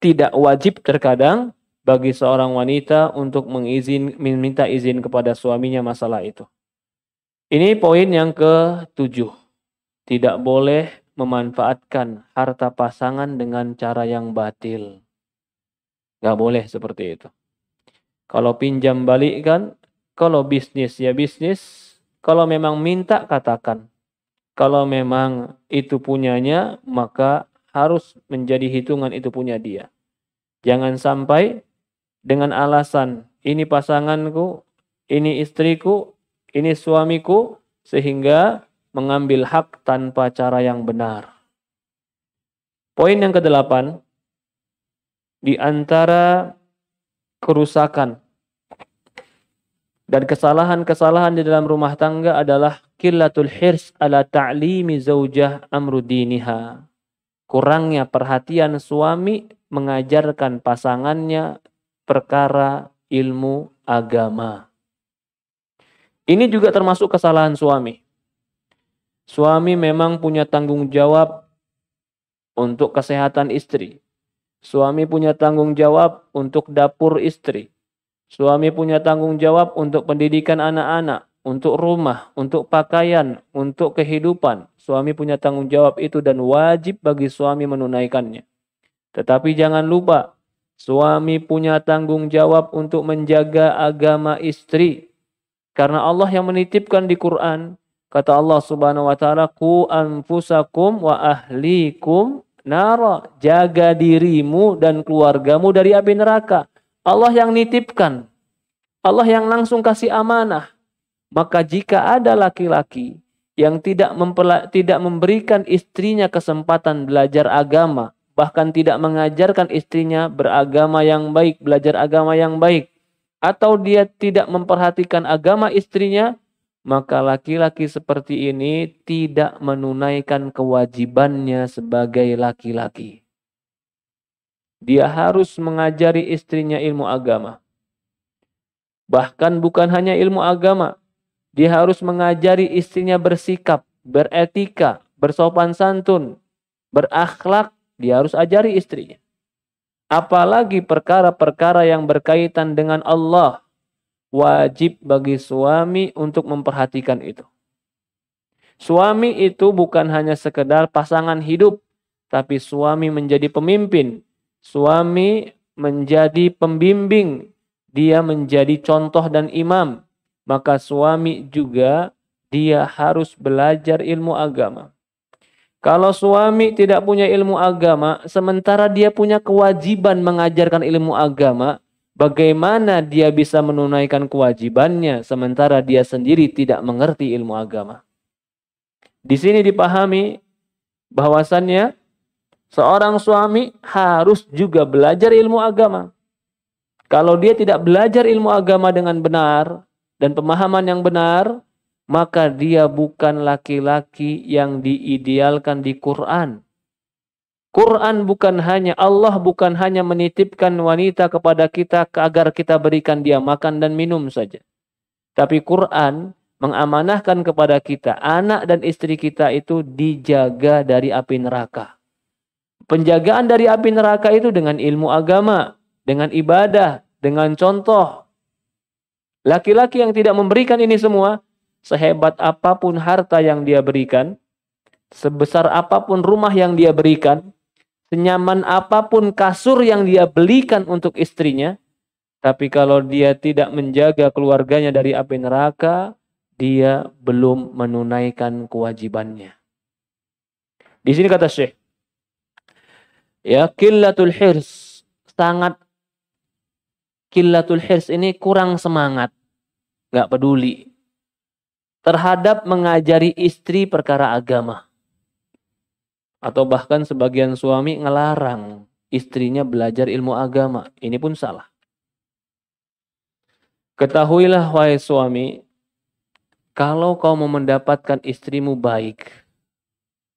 tidak wajib terkadang bagi seorang wanita untuk mengizin, meminta izin kepada suaminya masalah itu. Ini poin yang ketujuh. Tidak boleh memanfaatkan harta pasangan dengan cara yang batil. Gak boleh seperti itu. Kalau pinjam balik kan, kalau bisnis ya bisnis, kalau memang minta katakan. Kalau memang itu punyanya, maka harus menjadi hitungan itu punya dia. Jangan sampai dengan alasan ini pasanganku, ini istriku, ini suamiku sehingga mengambil hak tanpa cara yang benar. Poin yang kedelapan di antara kerusakan dan kesalahan-kesalahan di dalam rumah tangga adalah killatul hirs ala ta'limi zaujah amrudiniha. Kurangnya perhatian suami mengajarkan pasangannya perkara ilmu agama. Ini juga termasuk kesalahan suami. Suami memang punya tanggung jawab untuk kesehatan istri. Suami punya tanggung jawab untuk dapur istri. Suami punya tanggung jawab untuk pendidikan anak-anak, untuk rumah, untuk pakaian, untuk kehidupan. Suami punya tanggung jawab itu dan wajib bagi suami menunaikannya. Tetapi jangan lupa Suami punya tanggung jawab untuk menjaga agama istri. Karena Allah yang menitipkan di Quran, kata Allah Subhanahu wa taala, "Qu anfusakum wa ahlikum nara." Jaga dirimu dan keluargamu dari api neraka. Allah yang nitipkan. Allah yang langsung kasih amanah. Maka jika ada laki-laki yang tidak tidak memberikan istrinya kesempatan belajar agama, bahkan tidak mengajarkan istrinya beragama yang baik, belajar agama yang baik, atau dia tidak memperhatikan agama istrinya, maka laki-laki seperti ini tidak menunaikan kewajibannya sebagai laki-laki. Dia harus mengajari istrinya ilmu agama. Bahkan bukan hanya ilmu agama, dia harus mengajari istrinya bersikap, beretika, bersopan santun, berakhlak dia harus ajari istrinya. Apalagi perkara-perkara yang berkaitan dengan Allah. Wajib bagi suami untuk memperhatikan itu. Suami itu bukan hanya sekedar pasangan hidup. Tapi suami menjadi pemimpin. Suami menjadi pembimbing. Dia menjadi contoh dan imam. Maka suami juga dia harus belajar ilmu agama kalau suami tidak punya ilmu agama, sementara dia punya kewajiban mengajarkan ilmu agama, bagaimana dia bisa menunaikan kewajibannya sementara dia sendiri tidak mengerti ilmu agama? Di sini dipahami bahwasannya seorang suami harus juga belajar ilmu agama. Kalau dia tidak belajar ilmu agama dengan benar dan pemahaman yang benar, maka dia bukan laki-laki yang diidealkan di Quran. Quran bukan hanya Allah bukan hanya menitipkan wanita kepada kita agar kita berikan dia makan dan minum saja. Tapi Quran mengamanahkan kepada kita anak dan istri kita itu dijaga dari api neraka. Penjagaan dari api neraka itu dengan ilmu agama, dengan ibadah, dengan contoh. Laki-laki yang tidak memberikan ini semua, sehebat apapun harta yang dia berikan, sebesar apapun rumah yang dia berikan, senyaman apapun kasur yang dia belikan untuk istrinya, tapi kalau dia tidak menjaga keluarganya dari api neraka, dia belum menunaikan kewajibannya. Di sini kata Syekh, ya killatul hirs sangat killatul hirs ini kurang semangat, nggak peduli terhadap mengajari istri perkara agama. Atau bahkan sebagian suami ngelarang istrinya belajar ilmu agama. Ini pun salah. Ketahuilah wahai suami, kalau kau mau mendapatkan istrimu baik,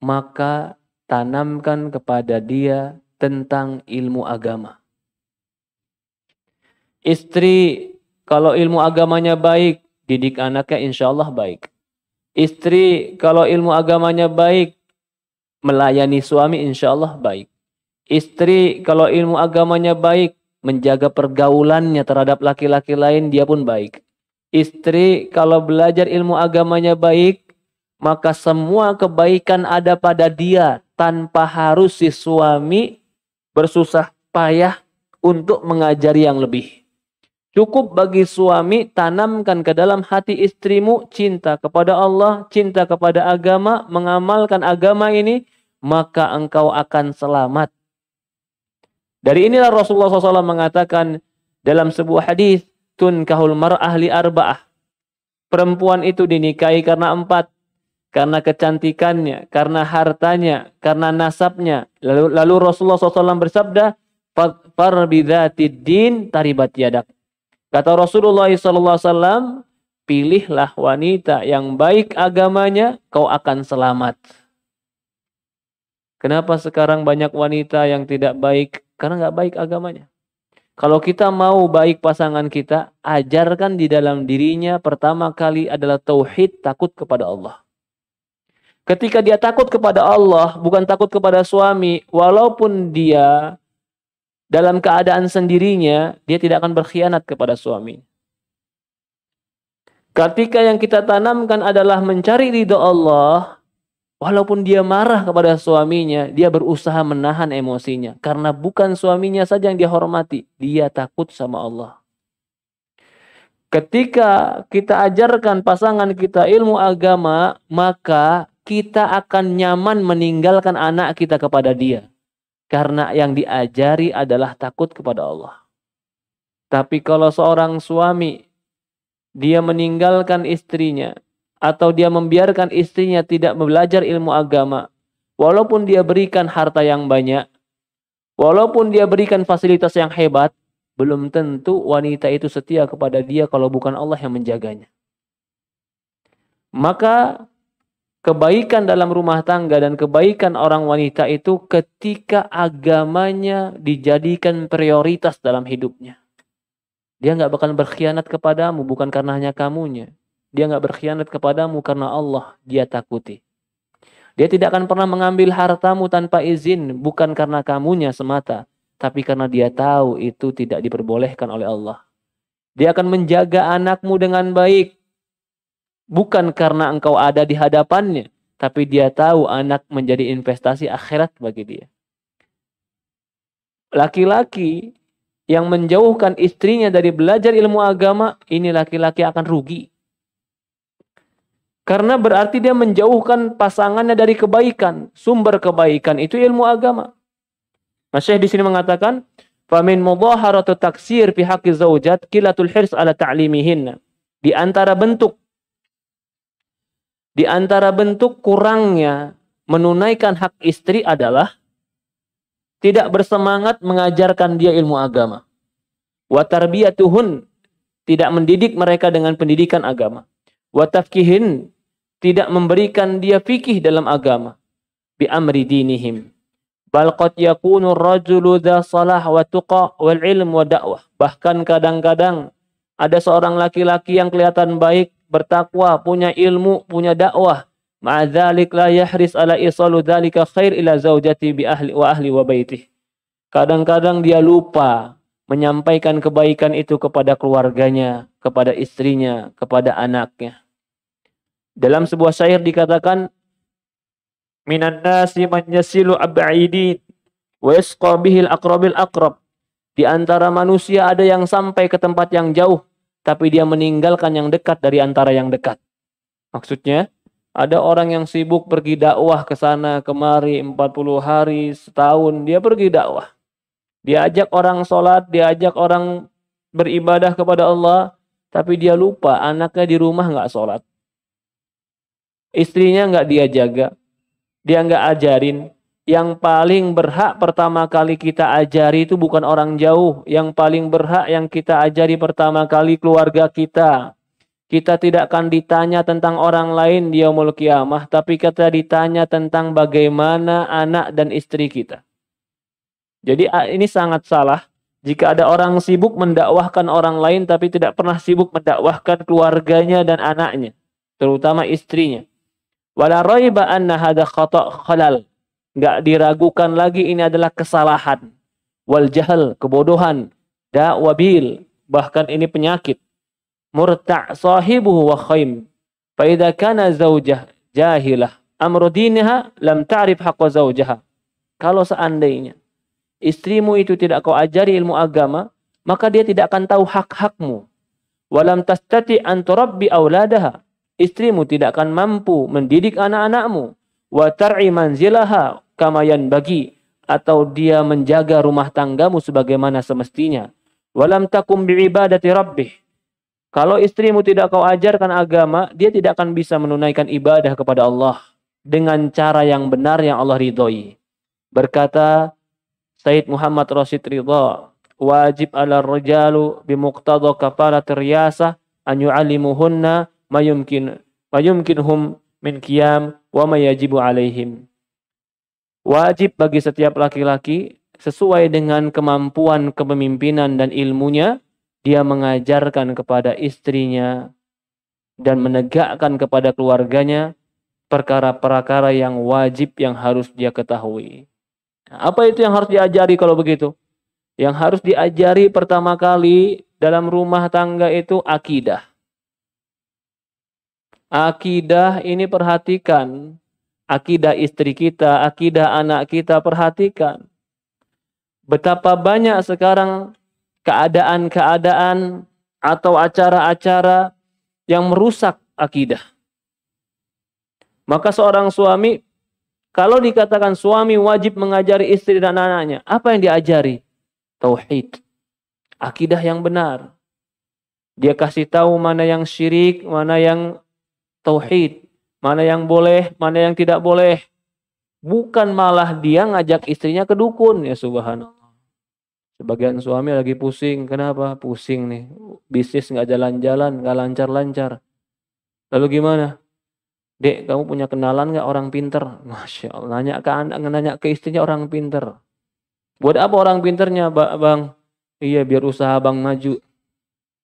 maka tanamkan kepada dia tentang ilmu agama. Istri kalau ilmu agamanya baik, didik anaknya insya Allah baik. Istri kalau ilmu agamanya baik, melayani suami insya Allah baik. Istri kalau ilmu agamanya baik, menjaga pergaulannya terhadap laki-laki lain dia pun baik. Istri kalau belajar ilmu agamanya baik, maka semua kebaikan ada pada dia tanpa harus si suami bersusah payah untuk mengajari yang lebih. Cukup bagi suami tanamkan ke dalam hati istrimu cinta kepada Allah, cinta kepada agama, mengamalkan agama ini, maka engkau akan selamat. Dari inilah Rasulullah SAW mengatakan dalam sebuah hadis, tunkahul mar'ah Ahli arba'ah. Perempuan itu dinikahi karena empat, karena kecantikannya, karena hartanya, karena nasabnya. Lalu, lalu Rasulullah SAW bersabda, "Far din taribat yadak." Kata Rasulullah SAW, pilihlah wanita yang baik agamanya, kau akan selamat. Kenapa sekarang banyak wanita yang tidak baik? Karena nggak baik agamanya. Kalau kita mau baik pasangan kita, ajarkan di dalam dirinya pertama kali adalah tauhid takut kepada Allah. Ketika dia takut kepada Allah, bukan takut kepada suami, walaupun dia dalam keadaan sendirinya, dia tidak akan berkhianat kepada suami. Ketika yang kita tanamkan adalah mencari ridho Allah, walaupun dia marah kepada suaminya, dia berusaha menahan emosinya. Karena bukan suaminya saja yang dia hormati, dia takut sama Allah. Ketika kita ajarkan pasangan kita ilmu agama, maka kita akan nyaman meninggalkan anak kita kepada dia. Karena yang diajari adalah takut kepada Allah. Tapi kalau seorang suami dia meninggalkan istrinya atau dia membiarkan istrinya tidak belajar ilmu agama, walaupun dia berikan harta yang banyak, walaupun dia berikan fasilitas yang hebat, belum tentu wanita itu setia kepada dia kalau bukan Allah yang menjaganya. Maka kebaikan dalam rumah tangga dan kebaikan orang wanita itu ketika agamanya dijadikan prioritas dalam hidupnya. Dia nggak bakal berkhianat kepadamu bukan karena hanya kamunya. Dia nggak berkhianat kepadamu karena Allah dia takuti. Dia tidak akan pernah mengambil hartamu tanpa izin bukan karena kamunya semata, tapi karena dia tahu itu tidak diperbolehkan oleh Allah. Dia akan menjaga anakmu dengan baik bukan karena engkau ada di hadapannya, tapi dia tahu anak menjadi investasi akhirat bagi dia. Laki-laki yang menjauhkan istrinya dari belajar ilmu agama, ini laki-laki akan rugi. Karena berarti dia menjauhkan pasangannya dari kebaikan. Sumber kebaikan itu ilmu agama. Nah, Syekh di sini mengatakan, "Famin mudhaharatu taksir fi haqqi zaujat qillatul hirs ala ta'limihinna." Di antara bentuk di antara bentuk kurangnya menunaikan hak istri adalah tidak bersemangat mengajarkan dia ilmu agama. Watarbiyatuhun tidak mendidik mereka dengan pendidikan agama. Watafkihin tidak memberikan dia fikih dalam agama. Bi amri dinihim. Bal qad rajulu dha salah wa tuqa wal ilm wa da'wah. Bahkan kadang-kadang ada seorang laki-laki yang kelihatan baik, bertakwa, punya ilmu, punya dakwah. Ma'adzalik la yahris ala isalu dhalika khair ila zaujati bi ahli wa ahli wa baitih. Kadang-kadang dia lupa menyampaikan kebaikan itu kepada keluarganya, kepada istrinya, kepada anaknya. Dalam sebuah syair dikatakan minan nasi man yasilu ab'idin wa yasqa bihil aqrabil Di antara manusia ada yang sampai ke tempat yang jauh tapi dia meninggalkan yang dekat dari antara yang dekat. Maksudnya, ada orang yang sibuk pergi dakwah ke sana kemari 40 hari setahun, dia pergi dakwah. Dia ajak orang sholat, dia ajak orang beribadah kepada Allah, tapi dia lupa anaknya di rumah nggak sholat. Istrinya nggak dia jaga, dia nggak ajarin, yang paling berhak pertama kali kita ajari itu bukan orang jauh. Yang paling berhak yang kita ajari pertama kali keluarga kita. Kita tidak akan ditanya tentang orang lain di yaumul Qiyamah. tapi kita ditanya tentang bagaimana anak dan istri kita. Jadi ini sangat salah jika ada orang sibuk mendakwahkan orang lain tapi tidak pernah sibuk mendakwahkan keluarganya dan anaknya, terutama istrinya. Wala raiba anna hadha khata' khalal nggak diragukan lagi ini adalah kesalahan wal jahal kebodohan da wabil bahkan ini penyakit murta sahibu wa khaim fa idza kana zaujah jahilah amru dinha lam ta'rif haqqa zaujaha kalau seandainya istrimu itu tidak kau ajari ilmu agama maka dia tidak akan tahu hak-hakmu walam tastati an turabbi auladaha istrimu tidak akan mampu mendidik anak-anakmu wa tar'i manzilaha kama bagi atau dia menjaga rumah tanggamu sebagaimana semestinya. Walam takum bi'ibadati rabbih. Kalau istrimu tidak kau ajarkan agama, dia tidak akan bisa menunaikan ibadah kepada Allah dengan cara yang benar yang Allah ridhoi. Berkata Said Muhammad Rasid Ridha, wajib ala bi bimuqtada kafalat riyasah an yu'allimuhunna mayumkin mayumkinhum min qiyam wa mayajibu alaihim. Wajib bagi setiap laki-laki sesuai dengan kemampuan kepemimpinan dan ilmunya dia mengajarkan kepada istrinya dan menegakkan kepada keluarganya perkara-perkara yang wajib yang harus dia ketahui. Nah, apa itu yang harus diajari kalau begitu? Yang harus diajari pertama kali dalam rumah tangga itu akidah. Akidah ini perhatikan. Akidah istri kita, akidah anak kita perhatikan. Betapa banyak sekarang keadaan-keadaan atau acara-acara yang merusak akidah. Maka seorang suami kalau dikatakan suami wajib mengajari istri dan anaknya apa yang diajari? Tauhid. Akidah yang benar. Dia kasih tahu mana yang syirik, mana yang tauhid. Mana yang boleh, mana yang tidak boleh. Bukan malah dia ngajak istrinya ke dukun ya subhanallah. Sebagian suami lagi pusing, kenapa? Pusing nih. Bisnis nggak jalan-jalan, nggak lancar-lancar. Lalu gimana? Dek, kamu punya kenalan nggak orang pinter? Masya Allah, nanya ke anak, nanya ke istrinya orang pinter. Buat apa orang pinternya, bang? Iya, biar usaha bang maju.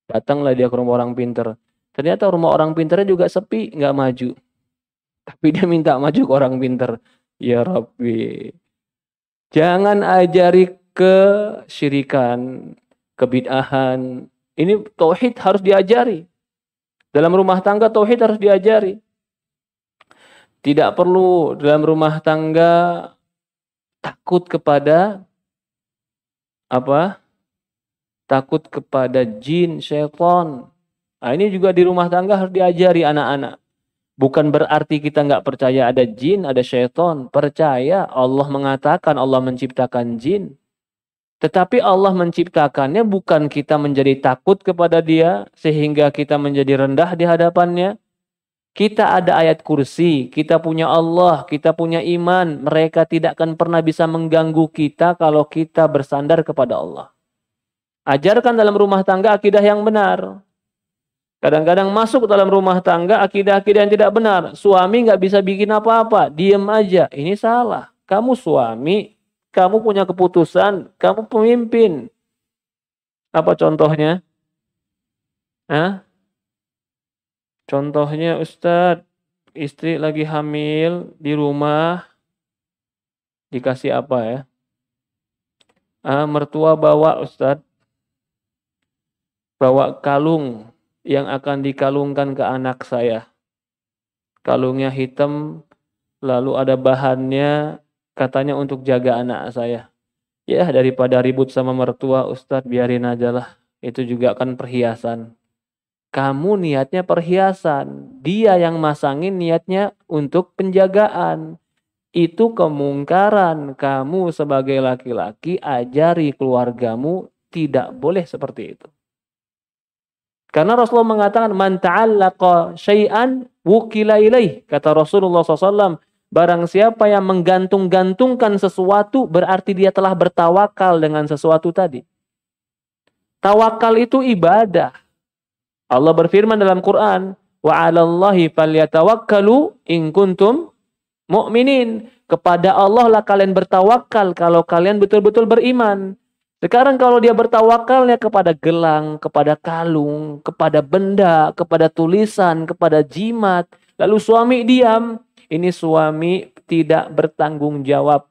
Datanglah dia ke rumah orang pinter. Ternyata rumah orang pinternya juga sepi, nggak maju. Tapi dia minta maju ke orang pintar. Ya Rabbi. Jangan ajari ke syirikan, kebid'ahan. Ini tauhid harus diajari. Dalam rumah tangga tauhid harus diajari. Tidak perlu dalam rumah tangga takut kepada apa? Takut kepada jin, setan, Nah, ini juga di rumah tangga harus diajari anak-anak. Bukan berarti kita nggak percaya ada jin, ada syaitan. Percaya Allah mengatakan Allah menciptakan jin. Tetapi Allah menciptakannya bukan kita menjadi takut kepada dia sehingga kita menjadi rendah di hadapannya. Kita ada ayat kursi, kita punya Allah, kita punya iman. Mereka tidak akan pernah bisa mengganggu kita kalau kita bersandar kepada Allah. Ajarkan dalam rumah tangga akidah yang benar. Kadang-kadang masuk dalam rumah tangga akidah-akidah yang tidak benar. Suami nggak bisa bikin apa-apa, diem aja. Ini salah. Kamu suami, kamu punya keputusan, kamu pemimpin. Apa contohnya? Hah? Contohnya Ustadz, istri lagi hamil di rumah, dikasih apa ya? Ah, mertua bawa Ustadz, bawa kalung yang akan dikalungkan ke anak saya. Kalungnya hitam, lalu ada bahannya katanya untuk jaga anak saya. Ya daripada ribut sama mertua Ustadz biarin aja lah. Itu juga kan perhiasan. Kamu niatnya perhiasan. Dia yang masangin niatnya untuk penjagaan. Itu kemungkaran. Kamu sebagai laki-laki ajari keluargamu tidak boleh seperti itu. Karena Rasulullah mengatakan man ta'allaqa syai'an wukila ilaih. Kata Rasulullah SAW, barang siapa yang menggantung-gantungkan sesuatu berarti dia telah bertawakal dengan sesuatu tadi. Tawakal itu ibadah. Allah berfirman dalam Quran, wa 'alallahi falyatawakkalu in kuntum mu'minin. Kepada Allah lah kalian bertawakal kalau kalian betul-betul beriman. Sekarang kalau dia bertawakalnya kepada gelang, kepada kalung, kepada benda, kepada tulisan, kepada jimat, lalu suami diam, ini suami tidak bertanggung jawab.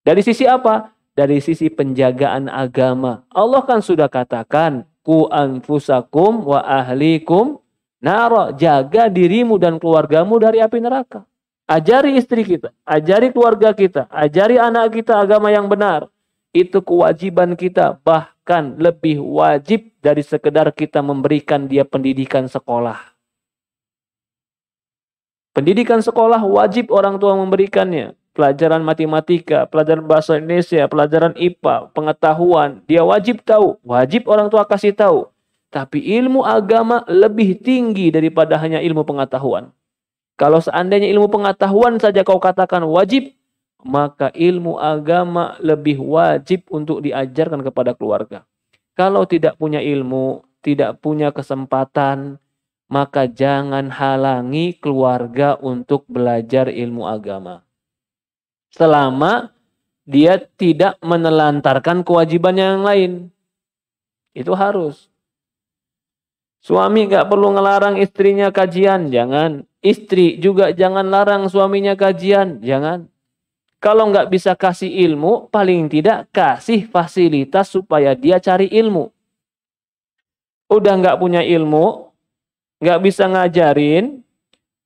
Dari sisi apa? Dari sisi penjagaan agama. Allah kan sudah katakan, ku anfusakum wa ahlikum naro. Jaga dirimu dan keluargamu dari api neraka. Ajari istri kita, ajari keluarga kita, ajari anak kita agama yang benar itu kewajiban kita bahkan lebih wajib dari sekedar kita memberikan dia pendidikan sekolah. Pendidikan sekolah wajib orang tua memberikannya. Pelajaran matematika, pelajaran bahasa Indonesia, pelajaran IPA, pengetahuan, dia wajib tahu, wajib orang tua kasih tahu. Tapi ilmu agama lebih tinggi daripada hanya ilmu pengetahuan. Kalau seandainya ilmu pengetahuan saja kau katakan wajib, maka ilmu agama lebih wajib untuk diajarkan kepada keluarga. Kalau tidak punya ilmu, tidak punya kesempatan, maka jangan halangi keluarga untuk belajar ilmu agama. Selama dia tidak menelantarkan kewajiban yang lain. Itu harus. Suami gak perlu ngelarang istrinya kajian, jangan. Istri juga jangan larang suaminya kajian, jangan. Kalau nggak bisa kasih ilmu, paling tidak kasih fasilitas supaya dia cari ilmu. Udah nggak punya ilmu, nggak bisa ngajarin,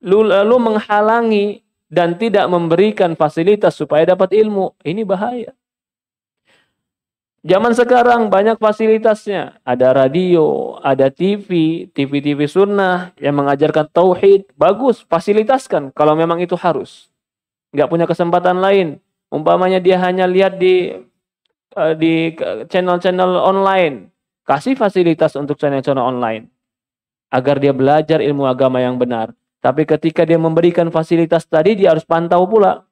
lu lalu menghalangi dan tidak memberikan fasilitas supaya dapat ilmu. Ini bahaya. Zaman sekarang banyak fasilitasnya. Ada radio, ada TV, TV-TV sunnah yang mengajarkan tauhid. Bagus, fasilitaskan kalau memang itu harus nggak punya kesempatan lain. Umpamanya dia hanya lihat di eh, di channel-channel online, kasih fasilitas untuk channel-channel online agar dia belajar ilmu agama yang benar. Tapi ketika dia memberikan fasilitas tadi, dia harus pantau pula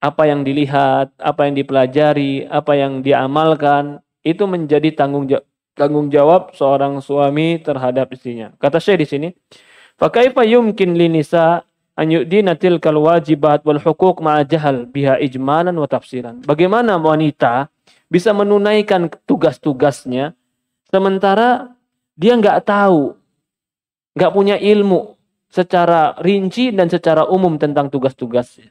apa yang dilihat, apa yang dipelajari, apa yang diamalkan. Itu menjadi tanggung jawab tanggung jawab seorang suami terhadap istrinya. Kata saya di sini, "Fakaifa yumkin linisa an yudina tilkal wajibat wal hukuk ma jahal biha ijmalan wa tafsiran. Bagaimana wanita bisa menunaikan tugas-tugasnya sementara dia nggak tahu, nggak punya ilmu secara rinci dan secara umum tentang tugas-tugasnya.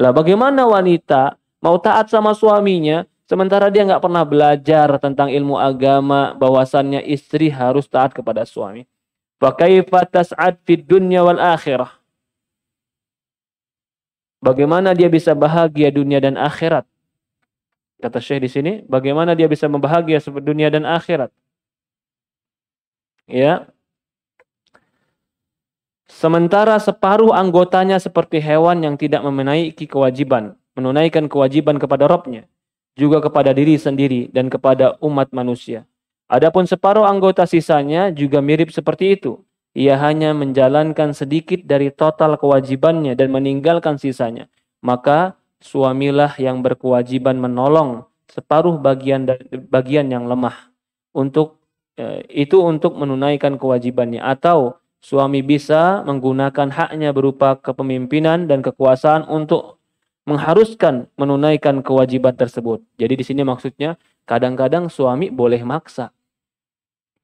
Lah bagaimana wanita mau taat sama suaminya sementara dia nggak pernah belajar tentang ilmu agama bahwasannya istri harus taat kepada suami. Fakaifa tas'ad fid dunya wal akhirah Bagaimana dia bisa bahagia dunia dan akhirat? Kata Syekh di sini, bagaimana dia bisa membahagia dunia dan akhirat? Ya. Sementara separuh anggotanya seperti hewan yang tidak memenaiki kewajiban, menunaikan kewajiban kepada Robnya, juga kepada diri sendiri dan kepada umat manusia. Adapun separuh anggota sisanya juga mirip seperti itu, ia hanya menjalankan sedikit dari total kewajibannya dan meninggalkan sisanya, maka suamilah yang berkewajiban menolong separuh bagian bagian yang lemah untuk eh, itu untuk menunaikan kewajibannya atau suami bisa menggunakan haknya berupa kepemimpinan dan kekuasaan untuk mengharuskan menunaikan kewajiban tersebut. Jadi di sini maksudnya kadang-kadang suami boleh maksa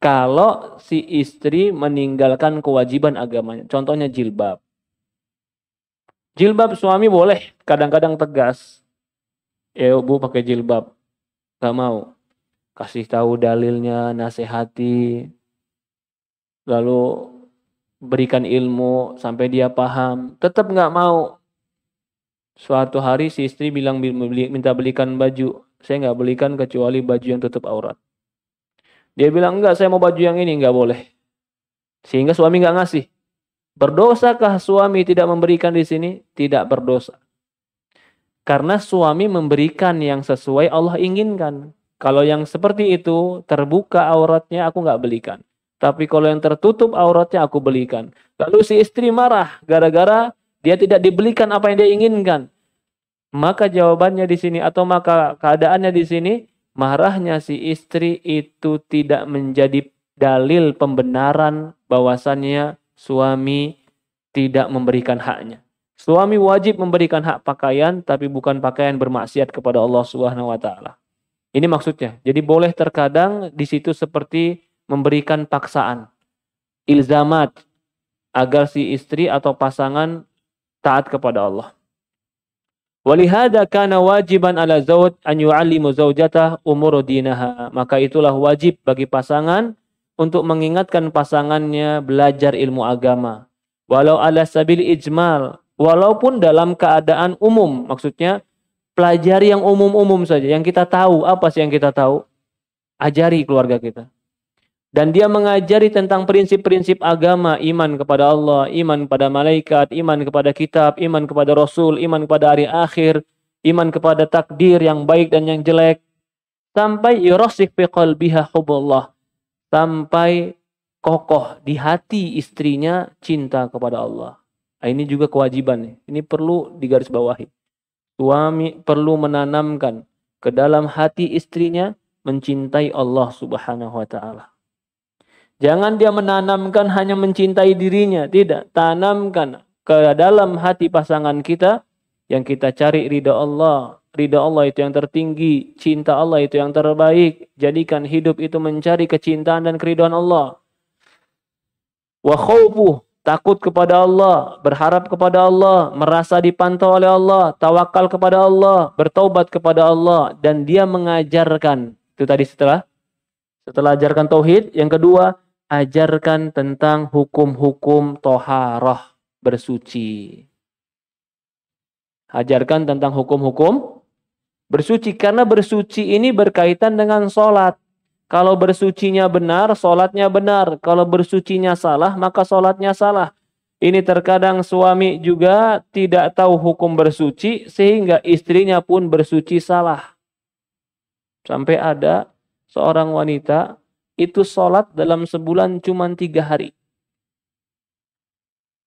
kalau si istri meninggalkan kewajiban agamanya. Contohnya jilbab. Jilbab suami boleh, kadang-kadang tegas. Ya bu pakai jilbab. Gak mau. Kasih tahu dalilnya, nasihati. Lalu berikan ilmu sampai dia paham. Tetap gak mau. Suatu hari si istri bilang minta belikan baju. Saya gak belikan kecuali baju yang tutup aurat. Dia bilang, enggak saya mau baju yang ini, enggak boleh. Sehingga suami enggak ngasih. Berdosakah suami tidak memberikan di sini? Tidak berdosa. Karena suami memberikan yang sesuai Allah inginkan. Kalau yang seperti itu terbuka auratnya aku enggak belikan. Tapi kalau yang tertutup auratnya aku belikan. Lalu si istri marah gara-gara dia tidak dibelikan apa yang dia inginkan. Maka jawabannya di sini atau maka keadaannya di sini marahnya si istri itu tidak menjadi dalil pembenaran bahwasannya suami tidak memberikan haknya. Suami wajib memberikan hak pakaian tapi bukan pakaian bermaksiat kepada Allah Subhanahu wa taala. Ini maksudnya. Jadi boleh terkadang di situ seperti memberikan paksaan, ilzamat agar si istri atau pasangan taat kepada Allah. Walihada kana wajiban ala zawad an yu'allimu zawjatah umuru dinaha. Maka itulah wajib bagi pasangan untuk mengingatkan pasangannya belajar ilmu agama. Walau ala sabil ijmal, walaupun dalam keadaan umum, maksudnya pelajari yang umum-umum saja, yang kita tahu, apa sih yang kita tahu? Ajari keluarga kita. Dan dia mengajari tentang prinsip-prinsip agama, iman kepada Allah, iman kepada malaikat, iman kepada kitab, iman kepada rasul, iman kepada hari akhir, iman kepada takdir yang baik dan yang jelek. Sampai yurasik fi biha hubullah. Sampai kokoh di hati istrinya cinta kepada Allah. Nah, ini juga kewajiban. Ini perlu digarisbawahi. Suami perlu menanamkan ke dalam hati istrinya mencintai Allah Subhanahu wa taala. Jangan dia menanamkan hanya mencintai dirinya, tidak. Tanamkan ke dalam hati pasangan kita yang kita cari ridha Allah. Ridha Allah itu yang tertinggi, cinta Allah itu yang terbaik. Jadikan hidup itu mencari kecintaan dan keridhaan Allah. Wa takut kepada Allah, berharap kepada Allah, merasa dipantau oleh Allah, tawakal kepada Allah, bertaubat kepada Allah dan dia mengajarkan. Itu tadi setelah setelah ajarkan tauhid, yang kedua ajarkan tentang hukum-hukum toharoh bersuci. Ajarkan tentang hukum-hukum bersuci. Karena bersuci ini berkaitan dengan sholat. Kalau bersucinya benar, sholatnya benar. Kalau bersucinya salah, maka sholatnya salah. Ini terkadang suami juga tidak tahu hukum bersuci sehingga istrinya pun bersuci salah. Sampai ada seorang wanita itu sholat dalam sebulan cuma tiga hari.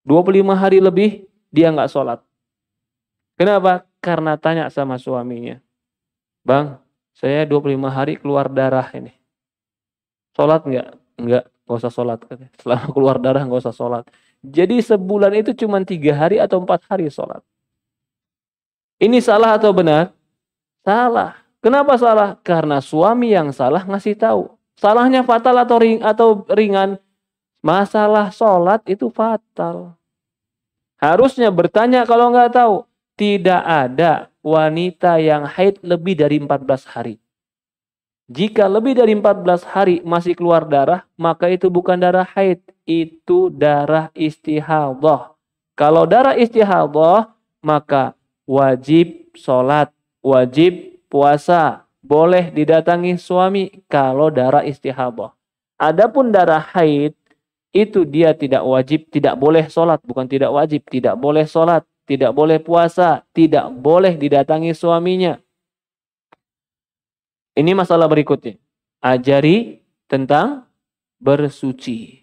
25 hari lebih dia nggak sholat. Kenapa? Karena tanya sama suaminya. Bang, saya 25 hari keluar darah ini. Sholat nggak? Nggak, nggak usah sholat. Selama keluar darah nggak usah sholat. Jadi sebulan itu cuma tiga hari atau empat hari sholat. Ini salah atau benar? Salah. Kenapa salah? Karena suami yang salah ngasih tahu. Salahnya fatal atau ring atau ringan. Masalah sholat itu fatal. Harusnya bertanya kalau nggak tahu. Tidak ada wanita yang haid lebih dari 14 hari. Jika lebih dari 14 hari masih keluar darah, maka itu bukan darah haid. Itu darah istihadah. Kalau darah istihadah, maka wajib sholat, wajib puasa, boleh didatangi suami kalau darah istihabah. Adapun darah haid itu dia tidak wajib, tidak boleh sholat, bukan tidak wajib, tidak boleh sholat, tidak boleh puasa, tidak boleh didatangi suaminya. Ini masalah berikutnya. Ajari tentang bersuci.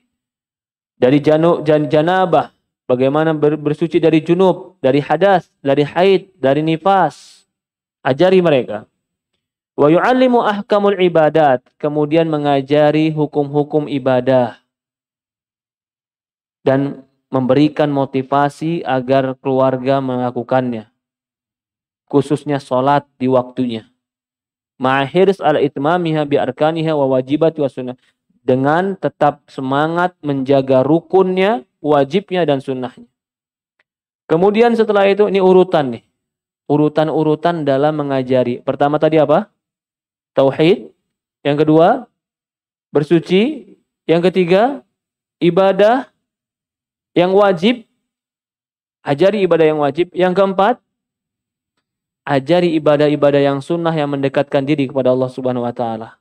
Dari janu, jan, janabah, bagaimana ber, bersuci dari junub, dari hadas, dari haid, dari nifas. Ajari mereka. Wa yu'allimu ahkamul ibadat, kemudian mengajari hukum-hukum ibadah dan memberikan motivasi agar keluarga melakukannya. Khususnya sholat di waktunya. Ma'ahiris ala itmamiha bi'arkaniha wa wajibat wa sunnah. Dengan tetap semangat menjaga rukunnya, wajibnya dan sunnahnya. Kemudian setelah itu ini urutan nih. Urutan-urutan dalam mengajari. Pertama tadi apa? tauhid. Yang kedua, bersuci. Yang ketiga, ibadah yang wajib. Ajari ibadah yang wajib. Yang keempat, ajari ibadah-ibadah yang sunnah yang mendekatkan diri kepada Allah Subhanahu wa taala.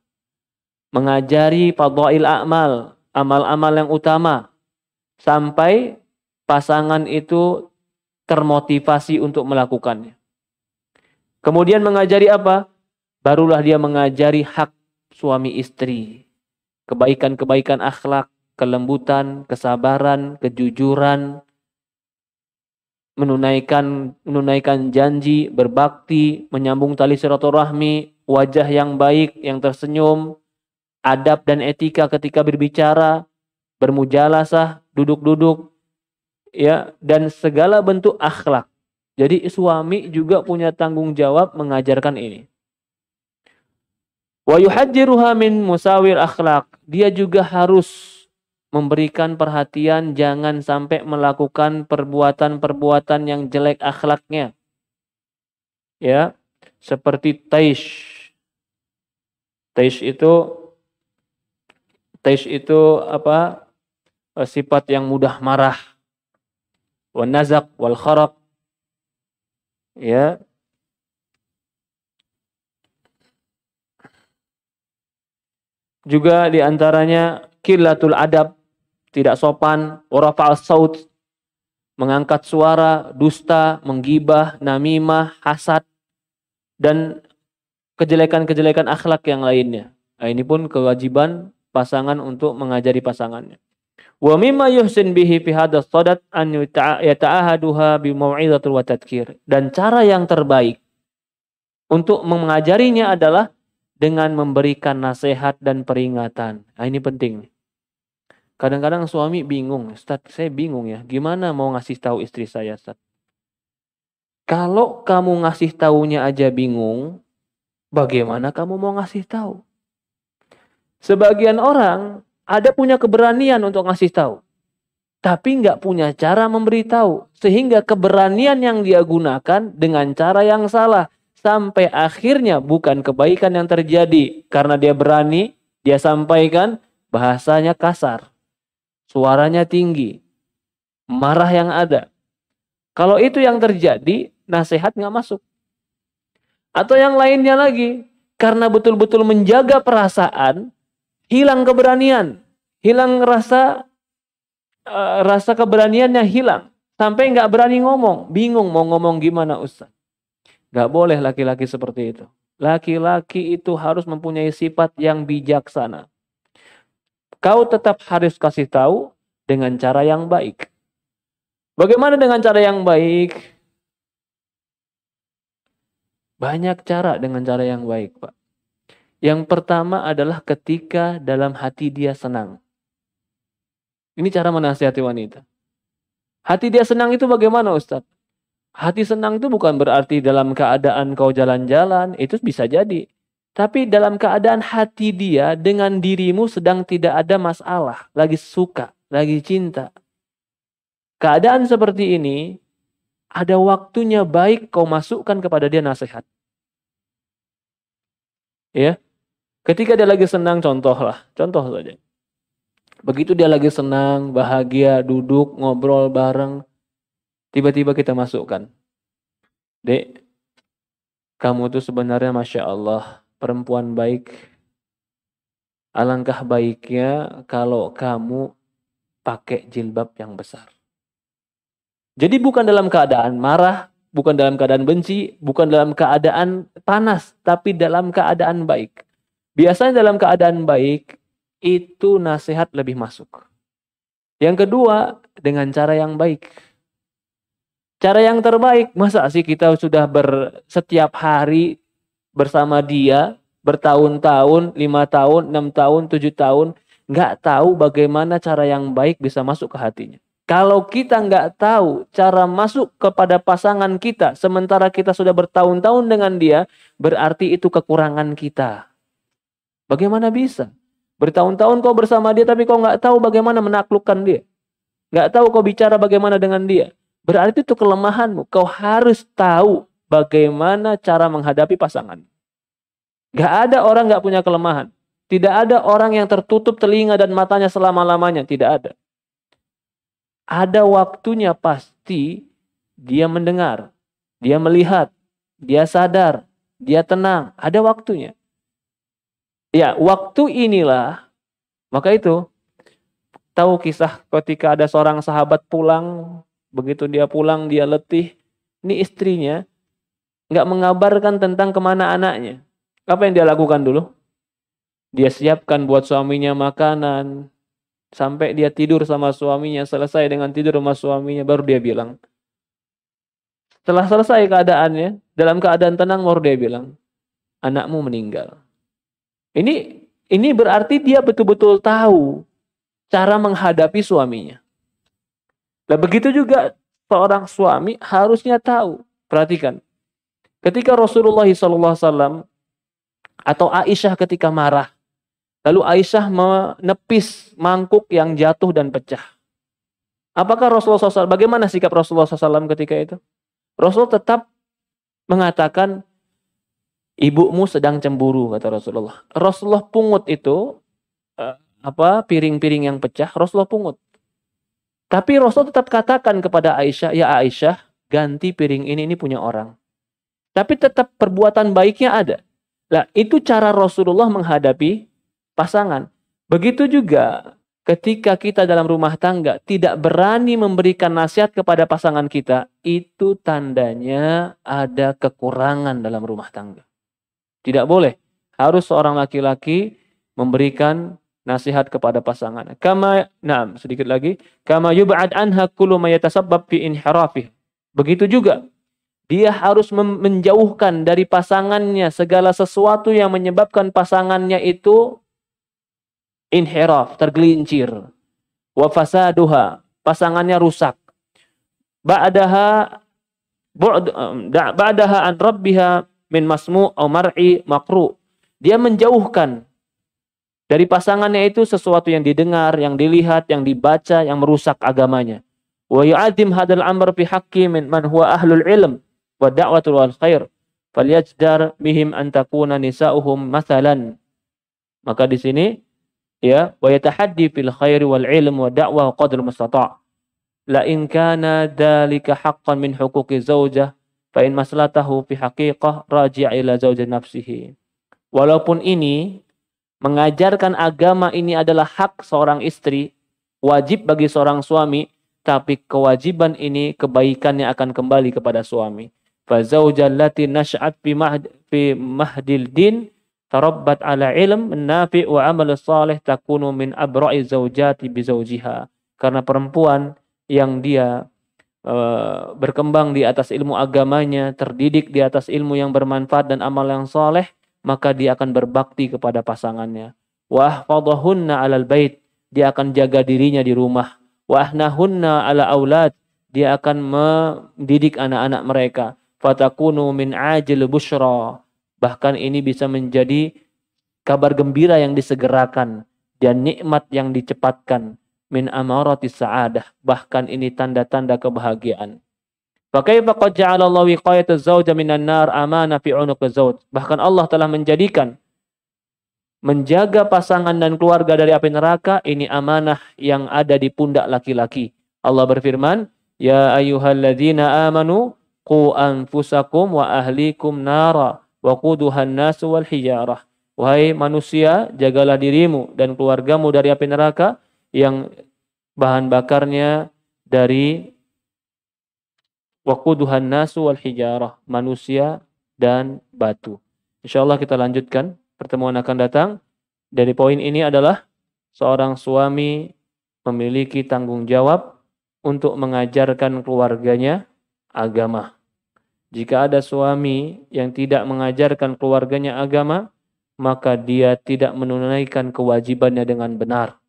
Mengajari fadhail a'mal, amal-amal yang utama sampai pasangan itu termotivasi untuk melakukannya. Kemudian mengajari apa? Barulah dia mengajari hak suami istri, kebaikan-kebaikan akhlak, kelembutan, kesabaran, kejujuran, menunaikan menunaikan janji, berbakti, menyambung tali rahmi, wajah yang baik, yang tersenyum, adab dan etika ketika berbicara, bermujalasah, duduk-duduk, ya, dan segala bentuk akhlak. Jadi suami juga punya tanggung jawab mengajarkan ini. Wa yuhadziruha min musawir akhlak. Dia juga harus memberikan perhatian jangan sampai melakukan perbuatan-perbuatan yang jelek akhlaknya. Ya, seperti taish. Taish itu taish itu apa? sifat yang mudah marah. Wan nazak wal kharaq. Ya, Juga diantaranya kilatul adab, tidak sopan, warafal saud mengangkat suara, dusta, menggibah, namimah, hasad, dan kejelekan-kejelekan akhlak yang lainnya. Nah, ini pun kewajiban pasangan untuk mengajari pasangannya. Wa mimma yuhsin bihi fi hadas sadat an yata'ahaduha bi mau'izatul wa tadhkir. Dan cara yang terbaik untuk mengajarinya adalah dengan memberikan nasihat dan peringatan. Nah, ini penting. Kadang-kadang suami bingung, Ustaz, saya bingung ya, gimana mau ngasih tahu istri saya, Ustaz? Kalau kamu ngasih tahunya aja bingung, bagaimana kamu mau ngasih tahu? Sebagian orang ada punya keberanian untuk ngasih tahu, tapi nggak punya cara memberitahu, sehingga keberanian yang dia gunakan dengan cara yang salah sampai akhirnya bukan kebaikan yang terjadi karena dia berani, dia sampaikan bahasanya kasar, suaranya tinggi, marah yang ada. Kalau itu yang terjadi, nasihat nggak masuk. Atau yang lainnya lagi, karena betul-betul menjaga perasaan, hilang keberanian, hilang rasa uh, rasa keberaniannya hilang sampai nggak berani ngomong, bingung mau ngomong gimana Ustaz. Gak boleh laki-laki seperti itu. Laki-laki itu harus mempunyai sifat yang bijaksana. Kau tetap harus kasih tahu dengan cara yang baik. Bagaimana dengan cara yang baik? Banyak cara dengan cara yang baik, Pak. Yang pertama adalah ketika dalam hati dia senang. Ini cara menasihati wanita. Hati dia senang itu bagaimana, Ustadz? Hati senang itu bukan berarti dalam keadaan kau jalan-jalan, itu bisa jadi. Tapi dalam keadaan hati dia dengan dirimu sedang tidak ada masalah, lagi suka, lagi cinta. Keadaan seperti ini, ada waktunya baik kau masukkan kepada dia nasihat. Ya, ketika dia lagi senang, contohlah contoh saja. Begitu dia lagi senang, bahagia, duduk, ngobrol bareng, Tiba-tiba kita masukkan. Dek, kamu tuh sebenarnya Masya Allah, perempuan baik. Alangkah baiknya kalau kamu pakai jilbab yang besar. Jadi bukan dalam keadaan marah, bukan dalam keadaan benci, bukan dalam keadaan panas, tapi dalam keadaan baik. Biasanya dalam keadaan baik itu nasihat lebih masuk. Yang kedua, dengan cara yang baik. Cara yang terbaik, masa sih kita sudah ber, setiap hari bersama dia bertahun-tahun, lima tahun, enam tahun, tujuh tahun, nggak tahu bagaimana cara yang baik bisa masuk ke hatinya. Kalau kita nggak tahu cara masuk kepada pasangan kita, sementara kita sudah bertahun-tahun dengan dia, berarti itu kekurangan kita. Bagaimana bisa? Bertahun-tahun kau bersama dia, tapi kau nggak tahu bagaimana menaklukkan dia. Nggak tahu kau bicara bagaimana dengan dia. Berarti itu kelemahanmu. Kau harus tahu bagaimana cara menghadapi pasangan. Gak ada orang gak punya kelemahan. Tidak ada orang yang tertutup telinga dan matanya selama-lamanya. Tidak ada. Ada waktunya pasti dia mendengar, dia melihat, dia sadar, dia tenang. Ada waktunya. Ya, waktu inilah. Maka itu, tahu kisah ketika ada seorang sahabat pulang Begitu dia pulang, dia letih. Ini istrinya nggak mengabarkan tentang kemana anaknya. Apa yang dia lakukan dulu? Dia siapkan buat suaminya makanan. Sampai dia tidur sama suaminya, selesai dengan tidur sama suaminya, baru dia bilang. Setelah selesai keadaannya, dalam keadaan tenang baru dia bilang, anakmu meninggal. Ini ini berarti dia betul-betul tahu cara menghadapi suaminya. Nah begitu juga seorang suami harusnya tahu. Perhatikan. Ketika Rasulullah SAW atau Aisyah ketika marah. Lalu Aisyah menepis mangkuk yang jatuh dan pecah. Apakah Rasulullah SAW, bagaimana sikap Rasulullah SAW ketika itu? Rasul tetap mengatakan, ibumu sedang cemburu, kata Rasulullah. Rasulullah pungut itu, eh, apa piring-piring yang pecah, Rasulullah pungut. Tapi Rasul tetap katakan kepada Aisyah, ya Aisyah, ganti piring ini, ini punya orang. Tapi tetap perbuatan baiknya ada. Nah, itu cara Rasulullah menghadapi pasangan. Begitu juga ketika kita dalam rumah tangga tidak berani memberikan nasihat kepada pasangan kita, itu tandanya ada kekurangan dalam rumah tangga. Tidak boleh. Harus seorang laki-laki memberikan nasihat kepada pasangan. Kama nah sedikit lagi, kama yub'ad anha kullu ma yatasabbab fi inhirafih. Begitu juga dia harus menjauhkan dari pasangannya segala sesuatu yang menyebabkan pasangannya itu inhiraf, tergelincir. Wa fasaduha, pasangannya rusak. Ba'daha ba'daha an rabbiha min masmu' au mar'i makru. Dia menjauhkan dari pasangannya itu sesuatu yang didengar, yang dilihat, yang dibaca, yang merusak agamanya. Wa yu'adzim hadal amr fi haqqi min man huwa ahlul ilm wa da'watul wal khair. Falyajdar bihim an takuna nisa'uhum masalan. Maka di sini ya wa yatahaddi fil khair wal ilm wa da'wa qadr mustata'. La in kana dzalika haqqan min huquqi zaujah fa in maslatahu fi haqiqah raji'a ila zaujah nafsihi. Walaupun ini mengajarkan agama ini adalah hak seorang istri, wajib bagi seorang suami, tapi kewajiban ini kebaikannya akan kembali kepada suami. Fazaujallati nash'at fi mahdil din tarabbat ala ilm nafi wa amal salih takunu min abra'i zaujati bi zaujiha. Karena perempuan yang dia eh, berkembang di atas ilmu agamanya, terdidik di atas ilmu yang bermanfaat dan amal yang soleh, maka dia akan berbakti kepada pasangannya. Wah, fadhahunna 'alal bait, dia akan jaga dirinya di rumah. Wah, nahunna 'ala aulad, dia akan mendidik anak-anak mereka. Fatakunu min ajil busra. Bahkan ini bisa menjadi kabar gembira yang disegerakan dan nikmat yang dicepatkan min amarati sa'adah. Bahkan ini tanda-tanda kebahagiaan. Fakaifa qad ja'ala Allah wiqayata zawja minan nar fi unuqi zawj. Bahkan Allah telah menjadikan menjaga pasangan dan keluarga dari api neraka ini amanah yang ada di pundak laki-laki. Allah berfirman, "Ya ayyuhalladzina amanu qu anfusakum wa ahlikum nara wa quduhan nas wal hijarah." Wahai manusia, jagalah dirimu dan keluargamu dari api neraka yang bahan bakarnya dari waquduhan nasu wal hijarah, manusia dan batu. Insya Allah kita lanjutkan pertemuan akan datang. Dari poin ini adalah seorang suami memiliki tanggung jawab untuk mengajarkan keluarganya agama. Jika ada suami yang tidak mengajarkan keluarganya agama, maka dia tidak menunaikan kewajibannya dengan benar.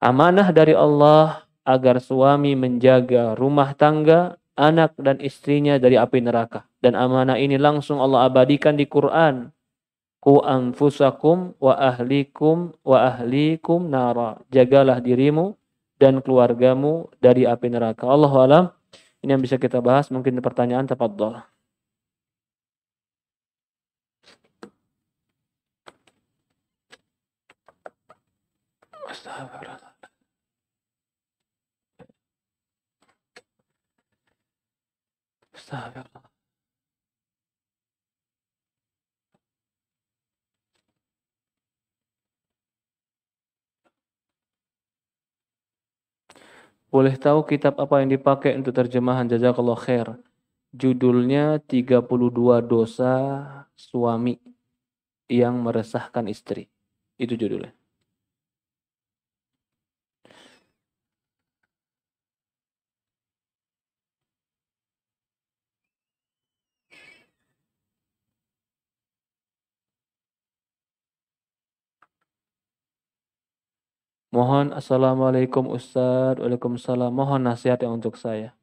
Amanah dari Allah agar suami menjaga rumah tangga anak dan istrinya dari api neraka. Dan amanah ini langsung Allah abadikan di Quran. Ku anfusakum wa ahlikum wa ahlikum nara. Jagalah dirimu dan keluargamu dari api neraka. Allah alam. Ini yang bisa kita bahas. Mungkin pertanyaan tepat doa. Astagfirullah. Boleh tahu kitab apa yang dipakai untuk terjemahan Jazakallah Khair? Judulnya 32 dosa suami yang meresahkan istri. Itu judulnya. Mohon Assalamualaikum Ustaz, Waalaikumsalam. Mohon nasihat yang untuk saya.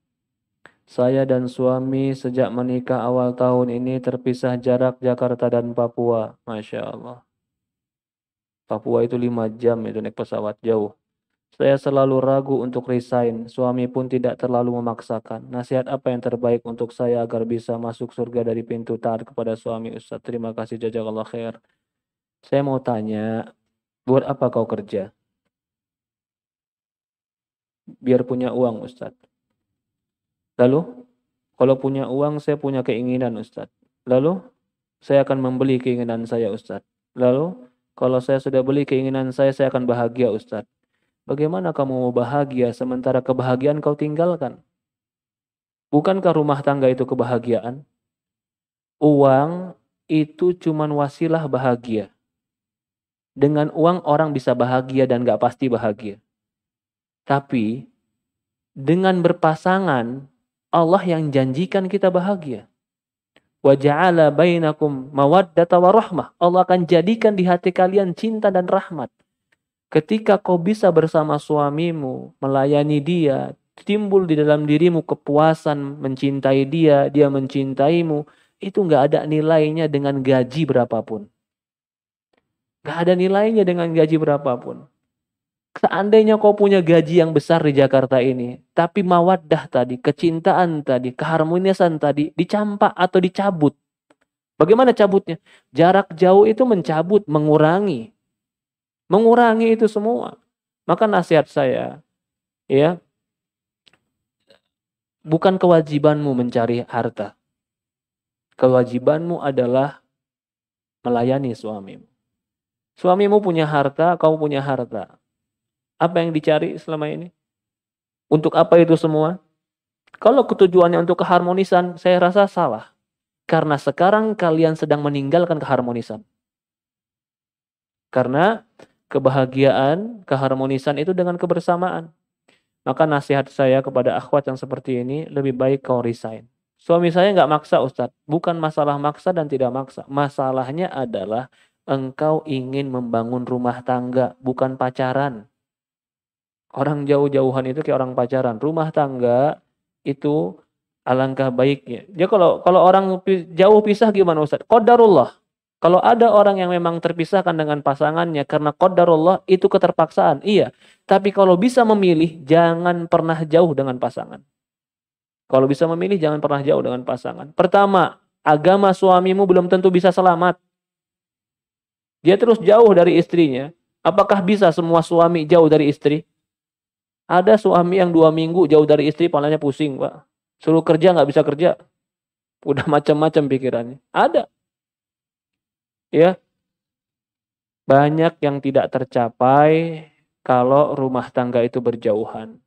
Saya dan suami sejak menikah awal tahun ini terpisah jarak Jakarta dan Papua. Masya Allah. Papua itu 5 jam itu naik pesawat jauh. Saya selalu ragu untuk resign, suami pun tidak terlalu memaksakan. Nasihat apa yang terbaik untuk saya agar bisa masuk surga dari pintu taat kepada suami Ustaz? Terima kasih jazakallah khair. Saya mau tanya, buat apa kau kerja? biar punya uang Ustadz. Lalu, kalau punya uang saya punya keinginan Ustadz. Lalu, saya akan membeli keinginan saya Ustadz. Lalu, kalau saya sudah beli keinginan saya, saya akan bahagia Ustadz. Bagaimana kamu mau bahagia sementara kebahagiaan kau tinggalkan? Bukankah rumah tangga itu kebahagiaan? Uang itu cuman wasilah bahagia. Dengan uang orang bisa bahagia dan gak pasti bahagia. Tapi dengan berpasangan Allah yang janjikan kita bahagia. Wa ja'ala bainakum mawaddata Allah akan jadikan di hati kalian cinta dan rahmat. Ketika kau bisa bersama suamimu, melayani dia, timbul di dalam dirimu kepuasan mencintai dia, dia mencintaimu, itu nggak ada nilainya dengan gaji berapapun. Gak ada nilainya dengan gaji berapapun. Seandainya kau punya gaji yang besar di Jakarta ini, tapi mawaddah tadi, kecintaan tadi, keharmonisan tadi dicampak atau dicabut. Bagaimana cabutnya? Jarak jauh itu mencabut, mengurangi. Mengurangi itu semua. Maka nasihat saya, ya, bukan kewajibanmu mencari harta. Kewajibanmu adalah melayani suamimu. Suamimu punya harta, kau punya harta apa yang dicari selama ini? Untuk apa itu semua? Kalau ketujuannya untuk keharmonisan, saya rasa salah. Karena sekarang kalian sedang meninggalkan keharmonisan. Karena kebahagiaan, keharmonisan itu dengan kebersamaan. Maka nasihat saya kepada akhwat yang seperti ini, lebih baik kau resign. Suami saya nggak maksa Ustadz. Bukan masalah maksa dan tidak maksa. Masalahnya adalah engkau ingin membangun rumah tangga, bukan pacaran. Orang jauh-jauhan itu kayak orang pacaran. Rumah tangga itu alangkah baiknya. ya kalau kalau orang jauh pisah gimana Ustaz? Qadarullah. Kalau ada orang yang memang terpisahkan dengan pasangannya karena qadarullah itu keterpaksaan. Iya, tapi kalau bisa memilih jangan pernah jauh dengan pasangan. Kalau bisa memilih jangan pernah jauh dengan pasangan. Pertama, agama suamimu belum tentu bisa selamat. Dia terus jauh dari istrinya. Apakah bisa semua suami jauh dari istri? Ada suami yang dua minggu jauh dari istri, palanya pusing, Pak. Suruh kerja, nggak bisa kerja. Udah (laughs) macam-macam pikirannya. Ada. Ya. Banyak yang tidak tercapai kalau rumah tangga itu berjauhan.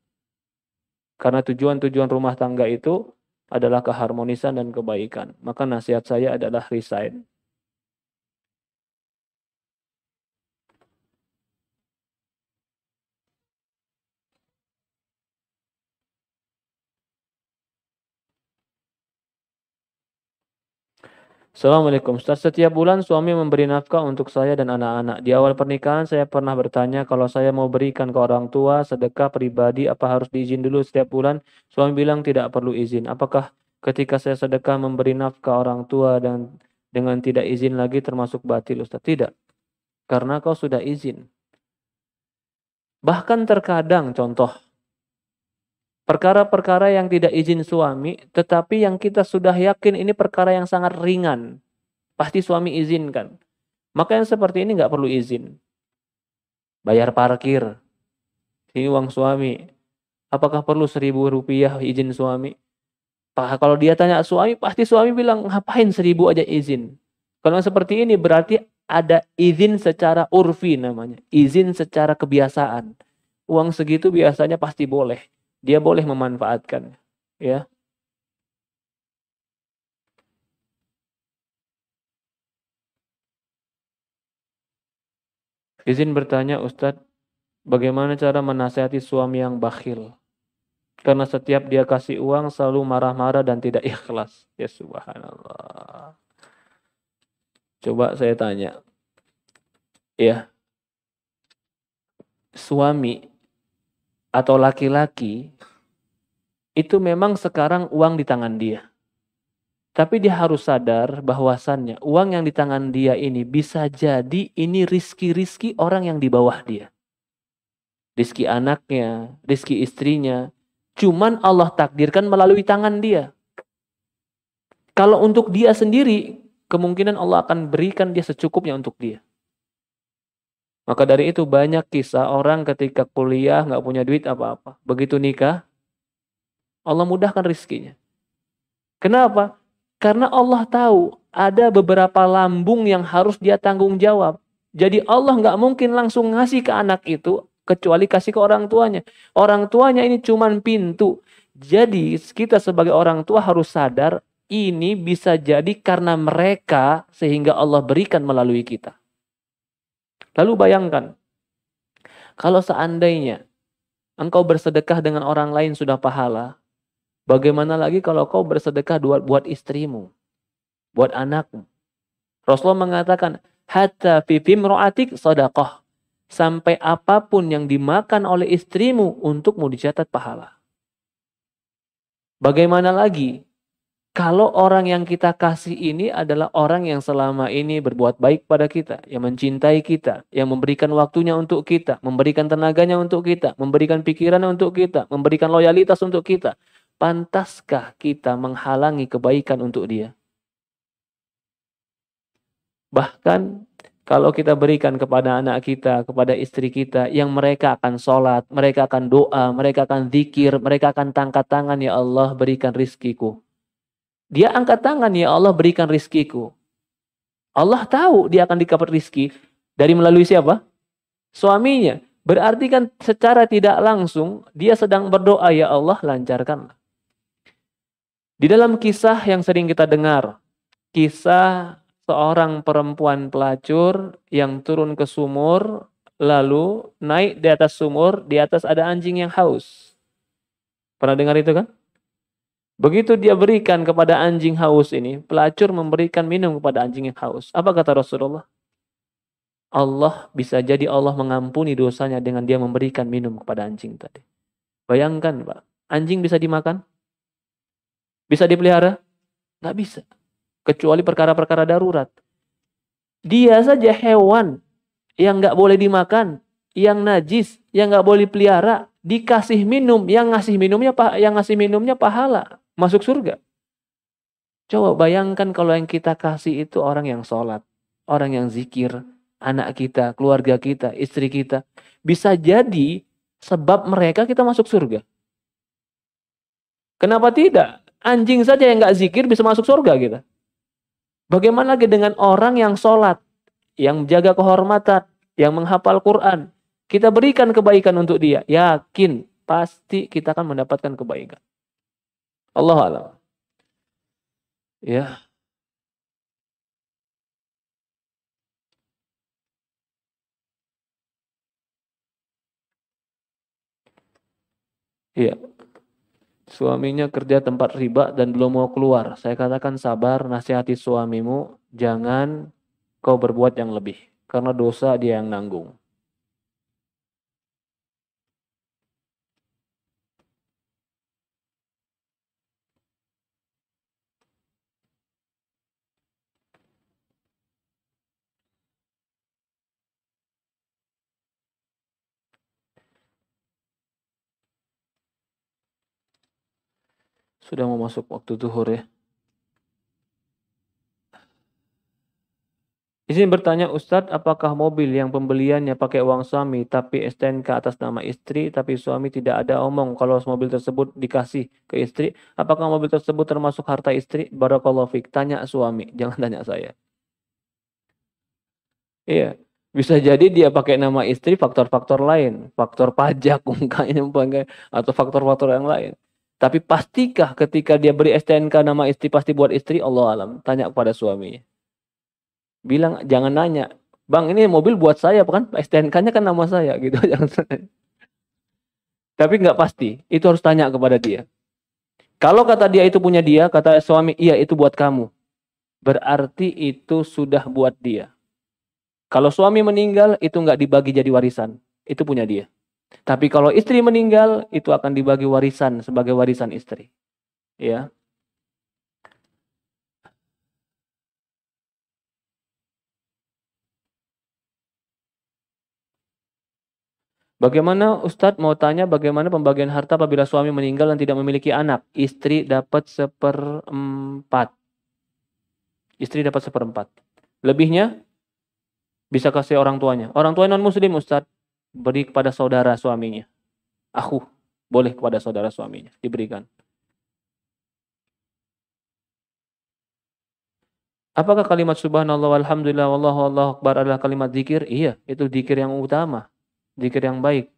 Karena tujuan-tujuan rumah tangga itu adalah keharmonisan dan kebaikan. Maka nasihat saya adalah resign. Assalamualaikum Ustaz, setiap bulan suami memberi nafkah untuk saya dan anak-anak. Di awal pernikahan saya pernah bertanya kalau saya mau berikan ke orang tua sedekah pribadi apa harus diizin dulu setiap bulan? Suami bilang tidak perlu izin. Apakah ketika saya sedekah memberi nafkah orang tua dan dengan tidak izin lagi termasuk batil Ustaz? Tidak. Karena kau sudah izin. Bahkan terkadang contoh Perkara-perkara yang tidak izin suami, tetapi yang kita sudah yakin ini perkara yang sangat ringan. Pasti suami izinkan. Maka yang seperti ini nggak perlu izin. Bayar parkir. Ini uang suami. Apakah perlu seribu rupiah izin suami? Pak, kalau dia tanya suami, pasti suami bilang, ngapain seribu aja izin? Kalau seperti ini berarti ada izin secara urfi namanya. Izin secara kebiasaan. Uang segitu biasanya pasti boleh dia boleh memanfaatkan ya Izin bertanya Ustadz, bagaimana cara menasihati suami yang bakhil? Karena setiap dia kasih uang selalu marah-marah dan tidak ikhlas. Ya subhanallah. Coba saya tanya. Ya. Suami atau laki-laki itu memang sekarang uang di tangan dia. Tapi dia harus sadar bahwasannya uang yang di tangan dia ini bisa jadi ini rizki-rizki orang yang di bawah dia. Rizki anaknya, rizki istrinya. Cuman Allah takdirkan melalui tangan dia. Kalau untuk dia sendiri, kemungkinan Allah akan berikan dia secukupnya untuk dia. Maka dari itu banyak kisah orang ketika kuliah nggak punya duit apa-apa. Begitu nikah, Allah mudahkan rizkinya. Kenapa? Karena Allah tahu ada beberapa lambung yang harus dia tanggung jawab. Jadi Allah nggak mungkin langsung ngasih ke anak itu kecuali kasih ke orang tuanya. Orang tuanya ini cuman pintu. Jadi kita sebagai orang tua harus sadar ini bisa jadi karena mereka sehingga Allah berikan melalui kita. Lalu bayangkan, kalau seandainya engkau bersedekah dengan orang lain sudah pahala, bagaimana lagi kalau kau bersedekah buat, istrimu, buat anakmu. Rasulullah mengatakan, hatta vivim roatik sodakoh. Sampai apapun yang dimakan oleh istrimu untukmu dicatat pahala. Bagaimana lagi kalau orang yang kita kasih ini adalah orang yang selama ini berbuat baik pada kita, yang mencintai kita, yang memberikan waktunya untuk kita, memberikan tenaganya untuk kita, memberikan pikirannya untuk kita, memberikan loyalitas untuk kita, pantaskah kita menghalangi kebaikan untuk dia? Bahkan kalau kita berikan kepada anak kita, kepada istri kita, yang mereka akan sholat, mereka akan doa, mereka akan zikir, mereka akan tangkat tangan, ya Allah berikan rizkiku dia angkat tangan, ya Allah berikan rizkiku. Allah tahu dia akan dikabar rizki. Dari melalui siapa? Suaminya. Berarti kan secara tidak langsung, dia sedang berdoa, ya Allah lancarkan. Di dalam kisah yang sering kita dengar, kisah seorang perempuan pelacur yang turun ke sumur, lalu naik di atas sumur, di atas ada anjing yang haus. Pernah dengar itu kan? Begitu dia berikan kepada anjing haus ini, pelacur memberikan minum kepada anjing yang haus. Apa kata Rasulullah? Allah bisa jadi Allah mengampuni dosanya dengan dia memberikan minum kepada anjing tadi. Bayangkan Pak, anjing bisa dimakan? Bisa dipelihara? Nggak bisa. Kecuali perkara-perkara darurat. Dia saja hewan yang nggak boleh dimakan, yang najis, yang nggak boleh pelihara, dikasih minum, yang ngasih minumnya yang ngasih minumnya pahala masuk surga. Coba bayangkan kalau yang kita kasih itu orang yang sholat, orang yang zikir, anak kita, keluarga kita, istri kita. Bisa jadi sebab mereka kita masuk surga. Kenapa tidak? Anjing saja yang nggak zikir bisa masuk surga kita. Bagaimana lagi dengan orang yang sholat, yang menjaga kehormatan, yang menghafal Quran. Kita berikan kebaikan untuk dia. Yakin, pasti kita akan mendapatkan kebaikan. Allah alam. Ya. Iya. Suaminya kerja tempat riba dan belum mau keluar. Saya katakan sabar, nasihati suamimu, jangan kau berbuat yang lebih. Karena dosa dia yang nanggung. Sudah mau masuk waktu zuhur ya. Izin bertanya Ustadz, apakah mobil yang pembeliannya pakai uang suami tapi STNK atas nama istri tapi suami tidak ada omong kalau mobil tersebut dikasih ke istri, apakah mobil tersebut termasuk harta istri? Barakallahu fiq, tanya suami, (laughs) jangan tanya saya. Iya, bisa jadi dia pakai nama istri faktor-faktor lain, faktor pajak (laughs) mungkin atau faktor-faktor yang lain. Tapi pastikah ketika dia beri STNK nama istri pasti buat istri? Allah alam. Tanya kepada suaminya. Bilang jangan nanya. Bang ini mobil buat saya kan? STNK-nya kan nama saya gitu. (laughs) Jangan Tapi nggak pasti. Itu harus tanya kepada dia. Kalau kata dia itu punya dia, kata suami iya itu buat kamu. Berarti itu sudah buat dia. Kalau suami meninggal itu nggak dibagi jadi warisan. Itu punya dia. Tapi kalau istri meninggal, itu akan dibagi warisan sebagai warisan istri. Ya. Bagaimana Ustadz mau tanya bagaimana pembagian harta apabila suami meninggal dan tidak memiliki anak? Istri dapat seperempat. Istri dapat seperempat. Lebihnya bisa kasih orang tuanya. Orang tuanya non muslim Ustadz beri kepada saudara suaminya. Aku boleh kepada saudara suaminya diberikan. Apakah kalimat subhanallah walhamdulillah wallahu allahu akbar adalah kalimat zikir? Iya, itu zikir yang utama, zikir yang baik.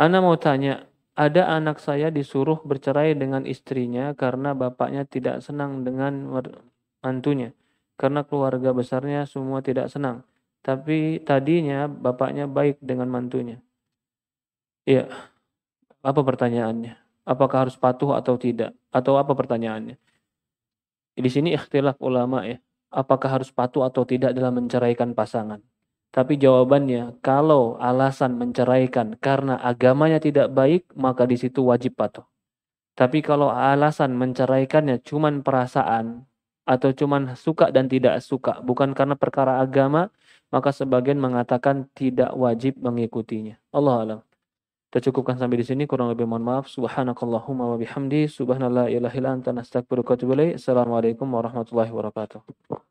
Ana mau tanya, ada anak saya disuruh bercerai dengan istrinya karena bapaknya tidak senang dengan mantunya. Karena keluarga besarnya semua tidak senang. Tapi tadinya bapaknya baik dengan mantunya. Iya. Apa pertanyaannya? Apakah harus patuh atau tidak? Atau apa pertanyaannya? Di sini ikhtilaf ulama ya. Apakah harus patuh atau tidak dalam menceraikan pasangan? Tapi jawabannya, kalau alasan menceraikan karena agamanya tidak baik, maka di situ wajib patuh. Tapi kalau alasan menceraikannya cuma perasaan atau cuma suka dan tidak suka, bukan karena perkara agama, maka sebagian mengatakan tidak wajib mengikutinya. Allah alam. Kita cukupkan sampai di sini, kurang lebih mohon maaf. Subhanakallahumma wa bihamdi, subhanallah ilahil anta Assalamualaikum warahmatullahi wabarakatuh.